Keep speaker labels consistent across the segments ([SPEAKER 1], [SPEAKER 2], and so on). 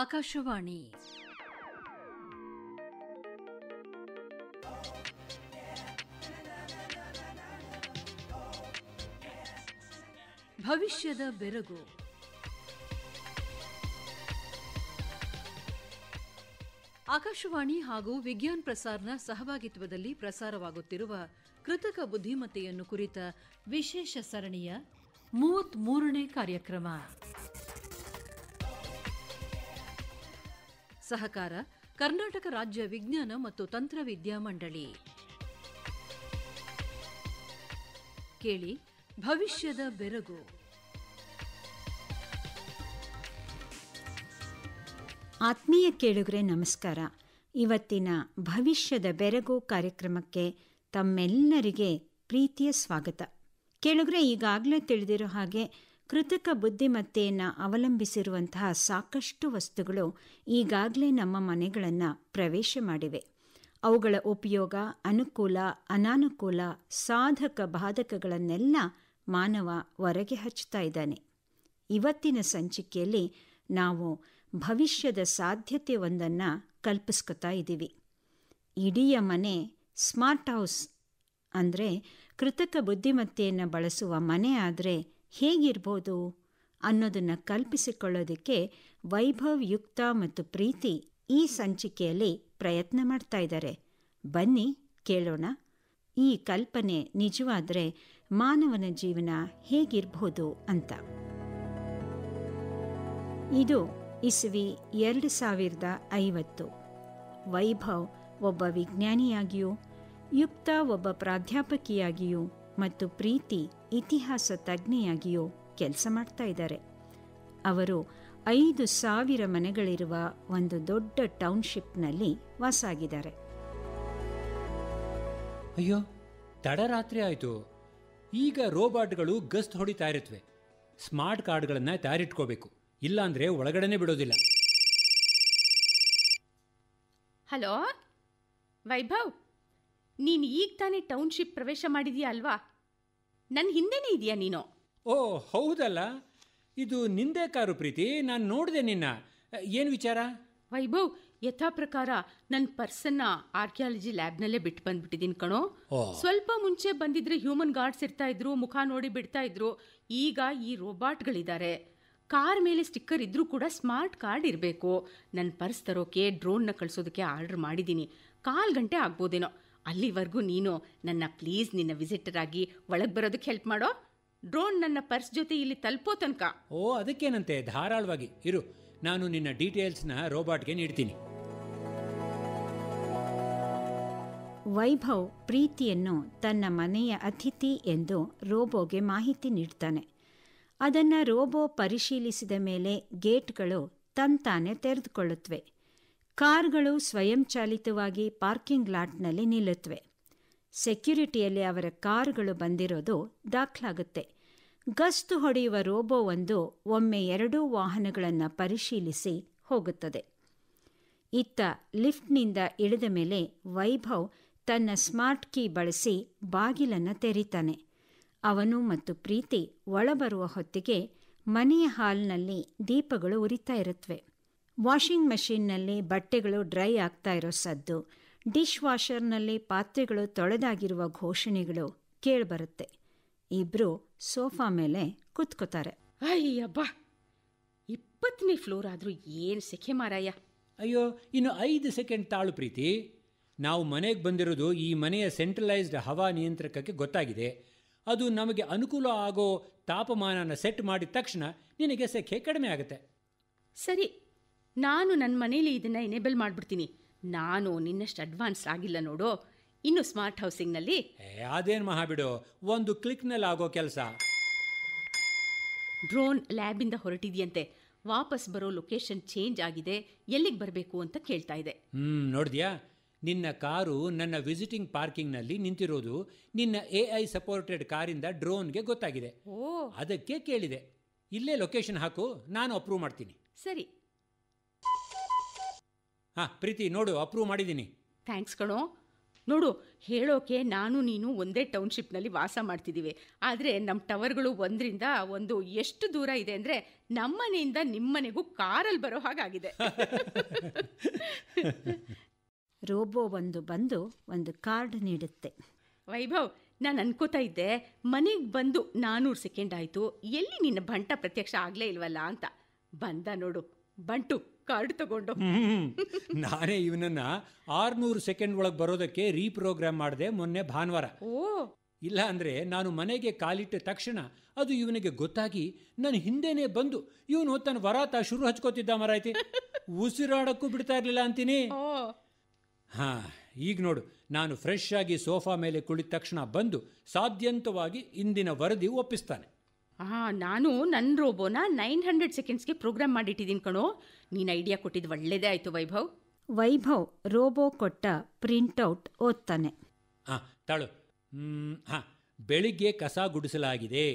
[SPEAKER 1] ಆಕಾಶವಾಣಿ ಭವಿಷ್ಯದ ಬೆರಗು ಆಕಾಶವಾಣಿ ಹಾಗೂ ವಿಜ್ಞಾನ್ ಪ್ರಸಾರ್ನ ಸಹಭಾಗಿತ್ವದಲ್ಲಿ ಪ್ರಸಾರವಾಗುತ್ತಿರುವ ಕೃತಕ ಬುದ್ಧಿಮತ್ತೆಯನ್ನು ಕುರಿತ ವಿಶೇಷ ಸರಣಿಯ ಮೂವತ್ತ್ ಮೂರನೇ ಕಾರ್ಯಕ್ರಮ ಸಹಕಾರ ಕರ್ನಾಟಕ ರಾಜ್ಯ ವಿಜ್ಞಾನ ಮತ್ತು ತಂತ್ರವಿದ್ಯಾ ಮಂಡಳಿ ಕೇಳಿ ಭವಿಷ್ಯದ ಬೆರಗು
[SPEAKER 2] ಆತ್ಮೀಯ ಕೇಳುಗರೆ ನಮಸ್ಕಾರ ಇವತ್ತಿನ ಭವಿಷ್ಯದ ಬೆರಗು ಕಾರ್ಯಕ್ರಮಕ್ಕೆ ತಮ್ಮೆಲ್ಲರಿಗೆ ಪ್ರೀತಿಯ ಸ್ವಾಗತ ಕೇಳುಗರೆ ಈಗಾಗಲೇ ತಿಳಿದಿರೋ ಹಾಗೆ ಕೃತಕ ಬುದ್ಧಿಮತ್ತೆಯನ್ನು ಅವಲಂಬಿಸಿರುವಂತಹ ಸಾಕಷ್ಟು ವಸ್ತುಗಳು ಈಗಾಗಲೇ ನಮ್ಮ ಮನೆಗಳನ್ನು ಪ್ರವೇಶ ಮಾಡಿವೆ ಅವುಗಳ ಉಪಯೋಗ ಅನುಕೂಲ ಅನಾನುಕೂಲ ಸಾಧಕ ಬಾಧಕಗಳನ್ನೆಲ್ಲ ಮಾನವ ಹೊರಗೆ ಹಚ್ಚುತ್ತಾ ಇದ್ದಾನೆ ಇವತ್ತಿನ ಸಂಚಿಕೆಯಲ್ಲಿ ನಾವು ಭವಿಷ್ಯದ ಸಾಧ್ಯತೆ ಒಂದನ್ನು ಕಲ್ಪಿಸ್ಕೊತಾ ಇದ್ದೀವಿ ಇಡೀ ಮನೆ ಸ್ಮಾರ್ಟ್ ಹೌಸ್ ಅಂದರೆ ಕೃತಕ ಬುದ್ಧಿಮತ್ತೆಯನ್ನು ಬಳಸುವ ಮನೆ ಆದರೆ ಹೇಗಿರ್ಬೋದು ಅನ್ನೋದನ್ನು ಕಲ್ಪಿಸಿಕೊಳ್ಳೋದಕ್ಕೆ ವೈಭವ್ ಯುಕ್ತ ಮತ್ತು ಪ್ರೀತಿ ಈ ಸಂಚಿಕೆಯಲ್ಲಿ ಪ್ರಯತ್ನ ಮಾಡ್ತಾ ಇದ್ದಾರೆ ಬನ್ನಿ ಕೇಳೋಣ ಈ ಕಲ್ಪನೆ ನಿಜವಾದರೆ ಮಾನವನ ಜೀವನ ಹೇಗಿರ್ಬೋದು ಅಂತ ಇದು ಇಸವಿ ಎರಡು ಸಾವಿರದ ಐವತ್ತು ವೈಭವ್ ಒಬ್ಬ ವಿಜ್ಞಾನಿಯಾಗಿಯೂ ಯುಕ್ತ ಒಬ್ಬ ಪ್ರಾಧ್ಯಾಪಕಿಯಾಗಿಯೂ ಮತ್ತು ಪ್ರೀತಿ ಇತಿಹಾಸ ತಜ್ಞೆಯಾಗಿಯೂ ಕೆಲಸ ಮಾಡ್ತಾ ಇದ್ದಾರೆ ಅವರು ಐದು ಸಾವಿರ ಮನೆಗಳಿರುವ ಒಂದು ದೊಡ್ಡ ಟೌನ್ಶಿಪ್ನಲ್ಲಿ ವಾಸ ಆಗಿದ್ದಾರೆ
[SPEAKER 3] ಅಯ್ಯೋ ತಡರಾತ್ರಿ ಆಯಿತು ಈಗ ರೋಬಾಟ್ಗಳು ಗಸ್ತ್ ಹೊಡಿತಾ ಇರುತ್ತವೆ ಸ್ಮಾರ್ಟ್ ಕಾರ್ಡ್ಗಳನ್ನು ತಯಾರಿಟ್ಕೋಬೇಕು ಇಲ್ಲಾಂದ್ರೆ ಒಳಗಡೆ ಬಿಡೋದಿಲ್ಲ
[SPEAKER 4] ಹಲೋ ವೈಭವ್ ನೀನು ಈಗ ತಾನೇ ಟೌನ್ಶಿಪ್ ಪ್ರವೇಶ ಮಾಡಿದೀಯ ಅಲ್ವಾ ನನ್ನ ಹಿಂದೆನೇ ಇದೆಯಾ ನೀನು
[SPEAKER 3] ಓ ಹೌದಲ್ಲ ಇದು ನಿಂದೆ ಕಾರು ಪ್ರೀತಿ ನಾನು ನೋಡಿದೆ ನಿನ್ನ
[SPEAKER 4] ಏನು ವಿಚಾರ ವೈಭವ್ ಯಥಾ ಪ್ರಕಾರ ನನ್ನ ಪರ್ಸನ್ನ ಆರ್ಕಿಯಾಲಜಿ ಲ್ಯಾಬ್ನಲ್ಲೇ ಬಿಟ್ಟು ಬಂದ್ಬಿಟ್ಟಿದ್ದೀನಿ ಕಣೋ ಸ್ವಲ್ಪ ಮುಂಚೆ ಬಂದಿದ್ರೆ ಹ್ಯೂಮನ್ ಗಾರ್ಡ್ಸ್ ಇರ್ತಾ ಇದ್ರು ಮುಖ ನೋಡಿ ಬಿಡ್ತಾ ಇದ್ರು ಈಗ ಈ ರೋಬಾಟ್ಗಳಿದ್ದಾರೆ ಕಾರ್ ಮೇಲೆ ಸ್ಟಿಕ್ಕರ್ ಇದ್ರೂ ಕೂಡ ಸ್ಮಾರ್ಟ್ ಕಾರ್ಡ್ ಇರಬೇಕು ನನ್ನ ಪರ್ಸ್ ತರೋಕೆ ಡ್ರೋನ್ನ ಕಳಿಸೋದಕ್ಕೆ ಆರ್ಡರ್ ಮಾಡಿದ್ದೀನಿ ಕಾಲು ಗಂಟೆ ಆಗ್ಬೋದೇನೋ ಅಲ್ಲಿವರೆಗೂ ನೀನು ನನ್ನ ಪ್ಲೀಸ್ ನಿನ್ನ ವಿಸಿಟರ್ ಆಗಿ ಒಳಗೆ ಬರೋದಕ್ಕೆ ಹೆಲ್ಪ್ ಮಾಡೋ ಡ್ರೋನ್ ನನ್ನ ಪರ್ಸ್ ಜೊತೆ ಇಲ್ಲಿ ತಲುಪೋ ತನಕ
[SPEAKER 3] ಓ ಅದಕ್ಕೇನಂತೆ ಧಾರಾಳವಾಗಿ ಇರು ನಾನು ನಿನ್ನ ಡೀಟೇಲ್ಸ್ನ ರೋಬಾಟ್ಗೆ ನೀಡ್ತೀನಿ
[SPEAKER 2] ವೈಭವ್ ಪ್ರೀತಿಯನ್ನು ತನ್ನ ಮನೆಯ ಅತಿಥಿ ಎಂದು ರೋಬೋಗೆ ಮಾಹಿತಿ ನೀಡ್ತಾನೆ ಅದನ್ನು ರೋಬೋ ಪರಿಶೀಲಿಸಿದ ಮೇಲೆ ಗೇಟ್ಗಳು ತಂತಾನೆ ತೆರೆದುಕೊಳ್ಳುತ್ತವೆ ಕಾರ್ಗಳು ಸ್ವಯಂಚಾಲಿತವಾಗಿ ಪಾರ್ಕಿಂಗ್ ಲಾಟ್ನಲ್ಲಿ ನಿಲ್ಲುತ್ತವೆ ಸೆಕ್ಯುರಿಟಿಯಲ್ಲಿ ಅವರ ಕಾರ್ಗಳು ಬಂದಿರೋದು ದಾಖಲಾಗುತ್ತೆ ಗಸ್ತು ಹೊಡೆಯುವ ರೋಬೋ ಒಂದು ಒಮ್ಮೆ ಎರಡೂ ವಾಹನಗಳನ್ನು ಪರಿಶೀಲಿಸಿ ಹೋಗುತ್ತದೆ ಇತ್ತ ಲಿಫ್ಟ್ನಿಂದ ಇಳಿದ ಮೇಲೆ ವೈಭವ್ ತನ್ನ ಸ್ಮಾರ್ಟ್ ಕೀ ಬಳಸಿ ಬಾಗಿಲನ್ನು ತೆರೀತಾನೆ ಅವನು ಮತ್ತು ಪ್ರೀತಿ ಒಳಬರುವ ಹೊತ್ತಿಗೆ ಮನೆಯ ಹಾಲ್ನಲ್ಲಿ ದೀಪಗಳು ಉರಿತಾ ಇರುತ್ತವೆ ವಾಷಿಂಗ್ ಮೆಷಿನ್ನಲ್ಲಿ ಬಟ್ಟೆಗಳು ಡ್ರೈ ಆಗ್ತಾ ಇರೋ ಸದ್ದು ಡಿಶ್ ವಾಷರ್ನಲ್ಲಿ ಪಾತ್ರೆಗಳು ತೊಳೆದಾಗಿರುವ ಘೋಷಣೆಗಳು ಕೇಳಿಬರುತ್ತೆ ಇಬ್ರು ಸೋಫಾ ಮೇಲೆ ಕೂತ್ಕೋತಾರೆ ಅಯ್ಯಬ್ಬ ಇಪ್ಪತ್ತನೇ ಫ್ಲೋರ್ ಆದರೂ ಏನು ಸೆಖೆ ಮಾರಾಯ
[SPEAKER 3] ಅಯ್ಯೋ ಇನ್ನು ಐದು ಸೆಕೆಂಡ್ ತಾಳು ಪ್ರೀತಿ ನಾವು ಮನೆಗೆ ಬಂದಿರೋದು ಈ ಮನೆಯ ಸೆಂಟ್ರಲೈಸ್ಡ್ ಹವಾ ನಿಯಂತ್ರಕಕ್ಕೆ ಗೊತ್ತಾಗಿದೆ ಅದು ನಮಗೆ ಅನುಕೂಲ ಆಗೋ ತಾಪಮಾನನ ಸೆಟ್ ಮಾಡಿದ ತಕ್ಷಣ ನಿನಗೆ ಸೆಖೆ ಕಡಿಮೆ ಆಗುತ್ತೆ ಸರಿ
[SPEAKER 4] ನಾನು ನನ್ನ ಮನೇಲಿ ಇದನ್ನು ಎನೇಬಲ್ ಮಾಡಿಬಿಡ್ತೀನಿ ನಾನು ನಿನ್ನಷ್ಟು ಅಡ್ವಾನ್ಸ್ ಆಗಿಲ್ಲ ನೋಡು ಇನ್ನು ಸ್ಮಾರ್ಟ್ ಹೌಸಿಂಗ್ನಲ್ಲಿ
[SPEAKER 3] ಅದೇನು ಬಿಡು ಒಂದು ಕ್ಲಿಕ್ನಲ್ಲಿ ಆಗೋ ಕೆಲಸ
[SPEAKER 4] ಡ್ರೋನ್ ಲ್ಯಾಬಿಂದ ಹೊರಟಿದೆಯಂತೆ ವಾಪಸ್ ಬರೋ ಲೊಕೇಶನ್ ಚೇಂಜ್ ಆಗಿದೆ ಎಲ್ಲಿಗೆ ಬರಬೇಕು ಅಂತ ಕೇಳ್ತಾ ಇದೆ
[SPEAKER 3] ಹ್ಞೂ ನೋಡಿದ್ಯಾ ನಿನ್ನ ಕಾರು ನನ್ನ ವಿಸಿಟಿಂಗ್ ಪಾರ್ಕಿಂಗ್ನಲ್ಲಿ ನಿಂತಿರೋದು ನಿನ್ನ ಎ ಐ ಸಪೋರ್ಟೆಡ್ ಕಾರಿಂದ ಡ್ರೋನ್ಗೆ ಗೊತ್ತಾಗಿದೆ ಓ ಅದಕ್ಕೆ ಕೇಳಿದೆ ಇಲ್ಲೇ ಲೊಕೇಶನ್ ಹಾಕು ನಾನು ಅಪ್ರೂವ್ ಮಾಡ್ತೀನಿ ಸರಿ ಹಾಂ ಪ್ರೀತಿ ನೋಡು ಅಪ್ರೂವ್ ಮಾಡಿದ್ದೀನಿ
[SPEAKER 4] ಥ್ಯಾಂಕ್ಸ್ ಕಣೋ ನೋಡು ಹೇಳೋಕೆ ನಾನು ನೀನು ಒಂದೇ ಟೌನ್ಶಿಪ್ನಲ್ಲಿ ವಾಸ ಮಾಡ್ತಿದ್ದೀವಿ ಆದರೆ ನಮ್ಮ ಟವರ್ಗಳು ಒಂದರಿಂದ ಒಂದು ಎಷ್ಟು ದೂರ ಇದೆ ಅಂದರೆ ನಮ್ಮನೆಯಿಂದ ನಿಮ್ಮನೆಗೂ ಕಾರಲ್ಲಿ ಬರೋ ಹಾಗಾಗಿದೆ
[SPEAKER 2] ರೋಬೋ ಒಂದು ಬಂದು ಒಂದು ಕಾರ್ಡ್ ನೀಡುತ್ತೆ ವೈಭವ್ ನಾನು ಅನ್ಕೋತಾ ಇದ್ದೆ ಮನೆಗೆ ಬಂದು ನಾನೂರು
[SPEAKER 4] ಸೆಕೆಂಡ್ ಆಯಿತು ಎಲ್ಲಿ ನಿನ್ನ ಬಂಟ ಪ್ರತ್ಯಕ್ಷ ಆಗಲೇ ಇಲ್ವಲ್ಲ ಅಂತ ಬಂದ ನೋಡು ಬಂಟು ಕಾರ್ಡ್ ತಗೊಂಡು
[SPEAKER 3] ನಾನೇ ಇವನನ್ನ ಆರ್ನೂರು ಸೆಕೆಂಡ್ ಒಳಗೆ ಬರೋದಕ್ಕೆ ರೀಪ್ರೋಗ್ರಾಮ್ ಮಾಡಿದೆ ಮೊನ್ನೆ ಭಾನುವಾರ ಓ ಇಲ್ಲ ಅಂದ್ರೆ ನಾನು ಮನೆಗೆ ಕಾಲಿಟ್ಟ ತಕ್ಷಣ ಅದು ಇವನಿಗೆ ಗೊತ್ತಾಗಿ ನನ್ನ ಹಿಂದೆನೆ ಬಂದು ಇವನು ತನ್ನ ವರಾತ ಶುರು ಹಚ್ಕೋತಿದ್ದ ಮರಾಯ್ತಿ ಉಸಿರಾಡಕ್ಕೂ ಬಿಡ್ತಾ ಇರಲಿಲ್ಲ ಅಂತೀನಿ ಹಾ ಈಗ ನೋಡು ನಾನು ಫ್ರೆಶ್ ಆಗಿ ಸೋಫಾ ಮೇಲೆ ಕುಳಿತ ತಕ್ಷಣ ಬಂದು ಸಾಧ್ಯಂತವಾಗಿ ಇಂದಿನ ವರದಿ ಒಪ್ಪಿಸ್ತಾನೆ
[SPEAKER 4] ಹಾಂ ನಾನು ನನ್ನ ರೋಬೋನ ನೈನ್ ಹಂಡ್ರೆಡ್ ಸೆಕೆಂಡ್ಸ್ಗೆ ಪ್ರೋಗ್ರಾಮ್ ಮಾಡಿಟ್ಟಿದ್ದೀನಿ ಕಣೋ
[SPEAKER 2] ನೀನು ಐಡಿಯಾ ಕೊಟ್ಟಿದ್ದು ಒಳ್ಳೇದೇ ಆಯಿತು ವೈಭವ್ ವೈಭವ್ ರೋಬೋ ಕೊಟ್ಟ ಪ್ರಿಂಟೌಟ್
[SPEAKER 3] ಓದ್ತಾನೆ ಹಾಂ ತಾಳು ಹಾಂ ಬೆಳಿಗ್ಗೆ ಕಸ ಗುಡಿಸಲಾಗಿದೆ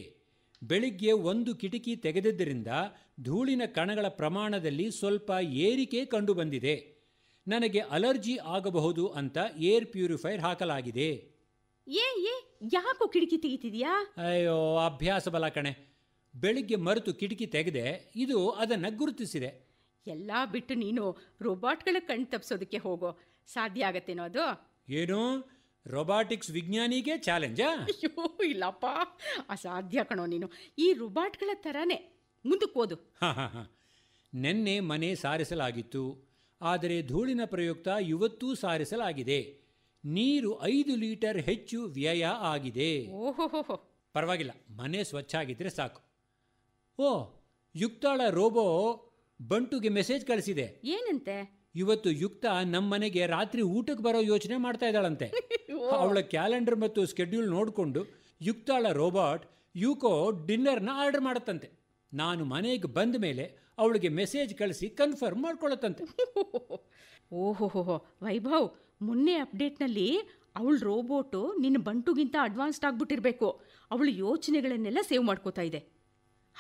[SPEAKER 3] ಬೆಳಿಗ್ಗೆ ಒಂದು ಕಿಟಕಿ ತೆಗೆದಿದ್ದರಿಂದ ಧೂಳಿನ ಕಣಗಳ ಪ್ರಮಾಣದಲ್ಲಿ ಸ್ವಲ್ಪ ಏರಿಕೆ ಕಂಡುಬಂದಿದೆ ನನಗೆ ಅಲರ್ಜಿ ಆಗಬಹುದು ಅಂತ ಏರ್ ಪ್ಯೂರಿಫೈರ್ ಹಾಕಲಾಗಿದೆ
[SPEAKER 4] ಏ ಏ ಯಾಕೋ ಕಿಟಕಿ ತೆಗಿತಿದ್ಯಾ
[SPEAKER 3] ಅಯ್ಯೋ ಅಭ್ಯಾಸ ಬಲ ಕಣೆ ಬೆಳಿಗ್ಗೆ ಮರೆತು ಕಿಟಕಿ ತೆಗೆದೆ ಇದು ಅದನ್ನು ಗುರುತಿಸಿದೆ
[SPEAKER 4] ಎಲ್ಲ ಬಿಟ್ಟು ನೀನು ರೋಬಾಟ್ಗಳ ಕಣ್ ತಪ್ಪಿಸೋದಕ್ಕೆ ಹೋಗೋ ಸಾಧ್ಯ ಆಗತ್ತೇನೋ ಅದು
[SPEAKER 3] ಏನು ರೊಬಾಟಿಕ್ಸ್ ವಿಜ್ಞಾನಿಗೆ ಚಾಲೆಂಜಾ
[SPEAKER 4] ಅಯ್ಯೋ ಇಲ್ಲಪ್ಪ ಅಸಾಧ್ಯ ಕಣೋ ನೀನು ಈ ರೋಬಾಟ್ಗಳ ಥರನೇ ಮುಂದಕ್ಕೆ ಓದು
[SPEAKER 3] ಹಾಂ ಹಾಂ ಹಾಂ ನಿನ್ನೆ ಮನೆ ಸಾರಿಸಲಾಗಿತ್ತು ಆದರೆ ಧೂಳಿನ ಪ್ರಯುಕ್ತ ಇವತ್ತೂ ಸಾರಿಸಲಾಗಿದೆ ನೀರು ಐದು ಲೀಟರ್ ಹೆಚ್ಚು ವ್ಯಯ ಆಗಿದೆ ಪರವಾಗಿಲ್ಲ ಮನೆ ಸ್ವಚ್ಛ ಆಗಿದ್ರೆ ಸಾಕು ಓ ಯುಕ್ತಾಳ ರೋಬೋ ಬಂಟುಗೆ ಮೆಸೇಜ್ ಕಳಿಸಿದೆ ಏನಂತೆ ಇವತ್ತು ಯುಕ್ತ ನಮ್ಮನೆಗೆ ರಾತ್ರಿ ಊಟಕ್ಕೆ ಬರೋ ಯೋಚನೆ ಮಾಡ್ತಾ ಇದ್ದಾಳಂತೆ ಅವಳ ಕ್ಯಾಲೆಂಡರ್ ಮತ್ತು ಸ್ಕೆಡ್ಯೂಲ್ ನೋಡಿಕೊಂಡು ಯುಕ್ತಾಳ ರೋಬಾಟ್ ಯುಕೋ ಡಿನ್ನರ್ನ ಆರ್ಡರ್ ಮಾಡುತ್ತಂತೆ ನಾನು ಮನೆಗೆ ಬಂದ ಮೇಲೆ ಅವಳಿಗೆ ಮೆಸೇಜ್ ಕಳಿಸಿ ಕನ್ಫರ್ಮ್ ಮಾಡ್ಕೊಳ್ಳುತ್ತಂತೆ
[SPEAKER 4] ಓಹೋಹೋ ವೈಭವ್ ಮೊನ್ನೆ ಅಪ್ಡೇಟ್ನಲ್ಲಿ ಅವಳ ರೋಬೋಟು ನಿನ್ನ ಬಂಟುಗಿಂತ ಅಡ್ವಾನ್ಸ್ಡ್ ಆಗಿಬಿಟ್ಟಿರಬೇಕು ಅವಳ ಯೋಚನೆಗಳನ್ನೆಲ್ಲ ಸೇವ್ ಮಾಡ್ಕೋತಾ ಇದೆ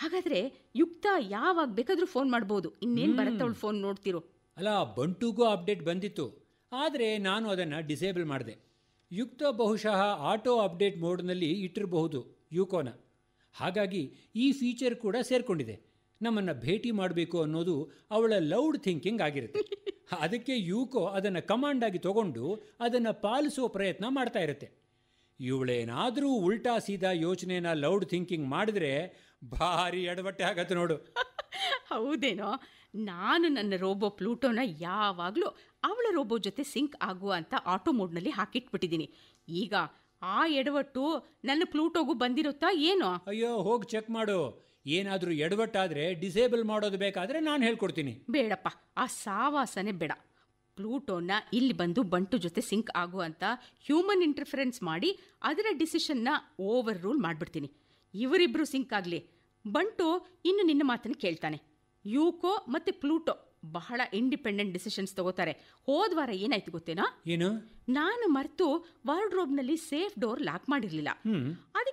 [SPEAKER 4] ಹಾಗಾದರೆ ಯುಕ್ತ ಯಾವಾಗ ಬೇಕಾದರೂ ಫೋನ್ ಮಾಡ್ಬೋದು ಇನ್ನೇನು ಬರುತ್ತೆ ಅವಳು
[SPEAKER 3] ಫೋನ್ ನೋಡ್ತಿರೋ ಅಲ್ಲ ಬಂಟುಗೂ ಅಪ್ಡೇಟ್ ಬಂದಿತ್ತು ಆದರೆ ನಾನು ಅದನ್ನು ಡಿಸೇಬಲ್ ಮಾಡಿದೆ ಯುಕ್ತ ಬಹುಶಃ ಆಟೋ ಅಪ್ಡೇಟ್ ಮೋಡ್ನಲ್ಲಿ ಇಟ್ಟಿರಬಹುದು ಯುಕೋನ ಹಾಗಾಗಿ ಈ ಫೀಚರ್ ಕೂಡ ಸೇರಿಕೊಂಡಿದೆ ನಮ್ಮನ್ನು ಭೇಟಿ ಮಾಡಬೇಕು ಅನ್ನೋದು ಅವಳ ಲೌಡ್ ಥಿಂಕಿಂಗ್ ಆಗಿರುತ್ತೆ ಅದಕ್ಕೆ ಯುಕೋ ಅದನ್ನು ಕಮಾಂಡ್ ಆಗಿ ತಗೊಂಡು ಅದನ್ನು ಪಾಲಿಸುವ ಪ್ರಯತ್ನ ಮಾಡ್ತಾ ಇರುತ್ತೆ ಇವಳೇನಾದರೂ ಉಲ್ಟಾ ಸೀದಾ ಯೋಚನೆನ ಲೌಡ್ ಥಿಂಕಿಂಗ್ ಮಾಡಿದ್ರೆ ಭಾರಿ ಎಡವಟ್ಟೆ ಆಗತ್ತೆ ನೋಡು
[SPEAKER 4] ಹೌದೇನೋ ನಾನು ನನ್ನ ರೋಬೋ ಪ್ಲೂಟೋನ ಯಾವಾಗಲೂ ಅವಳ ರೋಬೋ ಜೊತೆ ಸಿಂಕ್ ಆಗುವ ಅಂತ ಆಟೋ ಮೋಡ್ನಲ್ಲಿ ಹಾಕಿಟ್ಬಿಟ್ಟಿದ್ದೀನಿ ಈಗ ಆ ಎಡವಟ್ಟು ನನ್ನ ಪ್ಲೂಟೋಗೂ ಬಂದಿರುತ್ತಾ ಏನು
[SPEAKER 3] ಅಯ್ಯೋ ಹೋಗಿ ಚೆಕ್ ಮಾಡು ಏನಾದರೂ ಎಡವಟ್ಟಾದರೆ ಡಿಸೇಬಲ್ ಮಾಡೋದು ಬೇಕಾದರೆ ನಾನು ಹೇಳ್ಕೊಡ್ತೀನಿ
[SPEAKER 4] ಬೇಡಪ್ಪ ಆ ಸಾವಾಸನೆ ಬೇಡ ಪ್ಲೂಟೋನ ಇಲ್ಲಿ ಬಂದು ಬಂಟು ಜೊತೆ ಸಿಂಕ್ ಆಗುವಂತ ಹ್ಯೂಮನ್ ಇಂಟರ್ಫರೆನ್ಸ್ ಮಾಡಿ ಅದರ ಡಿಸಿಷನ್ನ ಓವರ್ ರೂಲ್ ಮಾಡಿಬಿಡ್ತೀನಿ ಇವರಿಬ್ಬರು ಸಿಂಕ್ ಆಗಲಿ ಬಂಟು ಇನ್ನು ನಿನ್ನ ಮಾತನ್ನು ಕೇಳ್ತಾನೆ ಯೂಕೋ ಮತ್ತೆ ಪ್ಲೂಟೋ ಬಹಳ ಇಂಡಿಪೆಂಡೆಂಟ್ ಡಿಸಿಷನ್ಸ್ ತಗೋತಾರೆ ಹೋದ ವಾರ ಏನಾಯ್ತು ಗೊತ್ತೇನಾ ಏನು ನಾನು ಮರೆತು ವಾರ್ಡ್ರೋಬ್ನಲ್ಲಿ ಸೇಫ್ ಡೋರ್ ಲಾಕ್ ಮಾಡಿರಲಿಲ್ಲ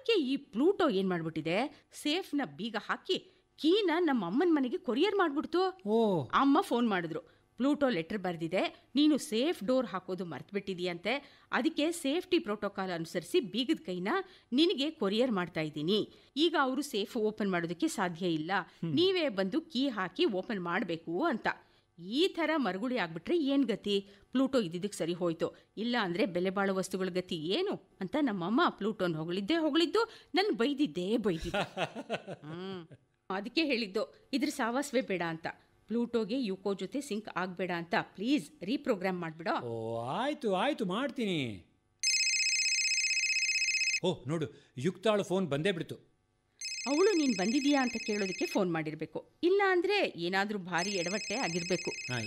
[SPEAKER 4] ಅದಕ್ಕೆ ಈ ಪ್ಲೂಟೋ ಮಾಡ್ಬಿಟ್ಟಿದೆ ಸೇಫ್ ನ ಬೀಗ ಹಾಕಿ ಕೀನ ನಮ್ಮ ಅಮ್ಮನ ಮನೆಗೆ ಕೊರಿಯರ್ ಮಾಡ್ಬಿಡ್ತು ಓ ಅಮ್ಮ ಫೋನ್ ಮಾಡಿದ್ರು ಪ್ಲೂಟೋ ಲೆಟರ್ ಬರೆದಿದೆ ನೀನು ಸೇಫ್ ಡೋರ್ ಹಾಕೋದು ಬಿಟ್ಟಿದೀಯಂತೆ ಅದಕ್ಕೆ ಸೇಫ್ಟಿ ಪ್ರೋಟೋಕಾಲ್ ಅನುಸರಿಸಿ ಬೀಗದ ಕೈನ ನಿನಗೆ ಕೊರಿಯರ್ ಮಾಡ್ತಾ ಇದ್ದೀನಿ ಈಗ ಅವರು ಸೇಫ್ ಓಪನ್ ಮಾಡೋದಕ್ಕೆ ಸಾಧ್ಯ ಇಲ್ಲ ನೀವೇ ಬಂದು ಕೀ ಹಾಕಿ ಓಪನ್ ಮಾಡಬೇಕು ಅಂತ ಈ ಥರ ಮರುಗುಳಿ ಆಗ್ಬಿಟ್ರೆ ಏನು ಗತಿ ಪ್ಲೂಟೋ ಇದ್ದಿದ್ದಕ್ಕೆ ಸರಿ ಹೋಯ್ತು ಇಲ್ಲ ಅಂದರೆ ಬೆಲೆ ಬಾಳೋ ವಸ್ತುಗಳ ಗತಿ ಏನು ಅಂತ ನಮ್ಮಮ್ಮ ಪ್ಲೂಟೋನ್ ಹೊಗಳಿದ್ದೇ ಹೊಗಳಿದ್ದು ನನ್ನ ಬೈದಿದ್ದೇ ಬೈದಿದ್ದೆ ಅದಕ್ಕೆ ಹೇಳಿದ್ದು ಇದ್ರ ಸಾವಾಸವೇ ಬೇಡ ಅಂತ ಪ್ಲೂಟೋಗೆ ಯುಕೋ ಜೊತೆ ಸಿಂಕ್ ಆಗಬೇಡ ಅಂತ ಪ್ಲೀಸ್ ರೀಪ್ರೋಗ್ರಾಮ್ ಮಾಡಿಬಿಡ
[SPEAKER 3] ಓ ಆಯಿತು ಆಯಿತು ಮಾಡ್ತೀನಿ ಓಹ್ ನೋಡು ಯುಕ್ತಾಳು ಫೋನ್ ಬಂದೇ ಬಿಡ್ತು
[SPEAKER 4] ಅವಳು ನೀನು ಬಂದಿದೀಯಾ ಅಂತ ಕೇಳೋದಕ್ಕೆ ಫೋನ್ ಮಾಡಿರಬೇಕು ಇಲ್ಲ ಅಂದರೆ ಏನಾದರೂ ಭಾರಿ ಎಡವಟ್ಟೆ
[SPEAKER 3] ಆಗಿರಬೇಕು ಹಾಂ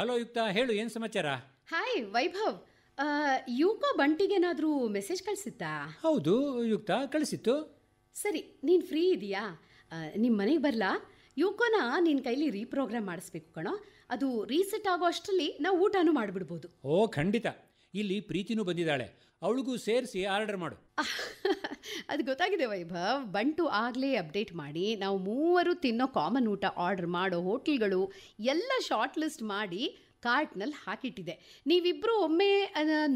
[SPEAKER 3] ಹಲೋ ಯುಕ್ತ ಹೇಳು ಏನು ಸಮಾಚಾರ
[SPEAKER 5] ಹಾಯ್ ವೈಭವ್ ಯುಕೋ ಬಂಟಿಗೇನಾದರೂ ಮೆಸೇಜ್ ಕಳಿಸಿತ್ತಾ
[SPEAKER 3] ಹೌದು ಯುಕ್ತ ಕಳಿಸಿತ್ತು
[SPEAKER 5] ಸರಿ ನೀನು ಫ್ರೀ ಇದೆಯಾ ನಿಮ್ಮ ಮನೆಗೆ ಬರಲಾ ಯುಕೋನ ನಿನ್ನ ಕೈಲಿ ರೀಪ್ರೋಗ್ರಾಮ್ ಮಾಡಿಸ್ಬೇಕು ಕಣೋ ಅದು ರೀಸೆಟ್ ಆಗೋ ಅಷ್ಟರಲ್ಲಿ ನಾವು ಊಟನೂ ಮಾಡಿಬಿಡ್ಬೋದು
[SPEAKER 3] ಓ ಖಂಡಿತ ಇಲ್ಲಿ ಪ್ರೀತಿನೂ ಬಂದಿದ್ದಾಳೆ ಅವಳಿಗೂ ಸೇರಿಸಿ ಆರ್ಡರ್ ಮಾಡು
[SPEAKER 5] ಅದು ಗೊತ್ತಾಗಿದೆ ವೈಭವ್ ಬಂಟು ಆಗಲೇ ಅಪ್ಡೇಟ್ ಮಾಡಿ ನಾವು ಮೂವರು ತಿನ್ನೋ ಕಾಮನ್ ಊಟ ಆರ್ಡರ್ ಮಾಡೋ ಹೋಟೆಲ್ಗಳು ಎಲ್ಲ ಶಾರ್ಟ್ ಲಿಸ್ಟ್ ಮಾಡಿ ಕಾರ್ಟ್ನಲ್ಲಿ ಹಾಕಿಟ್ಟಿದೆ ನೀವಿಬ್ಬರು ಒಮ್ಮೆ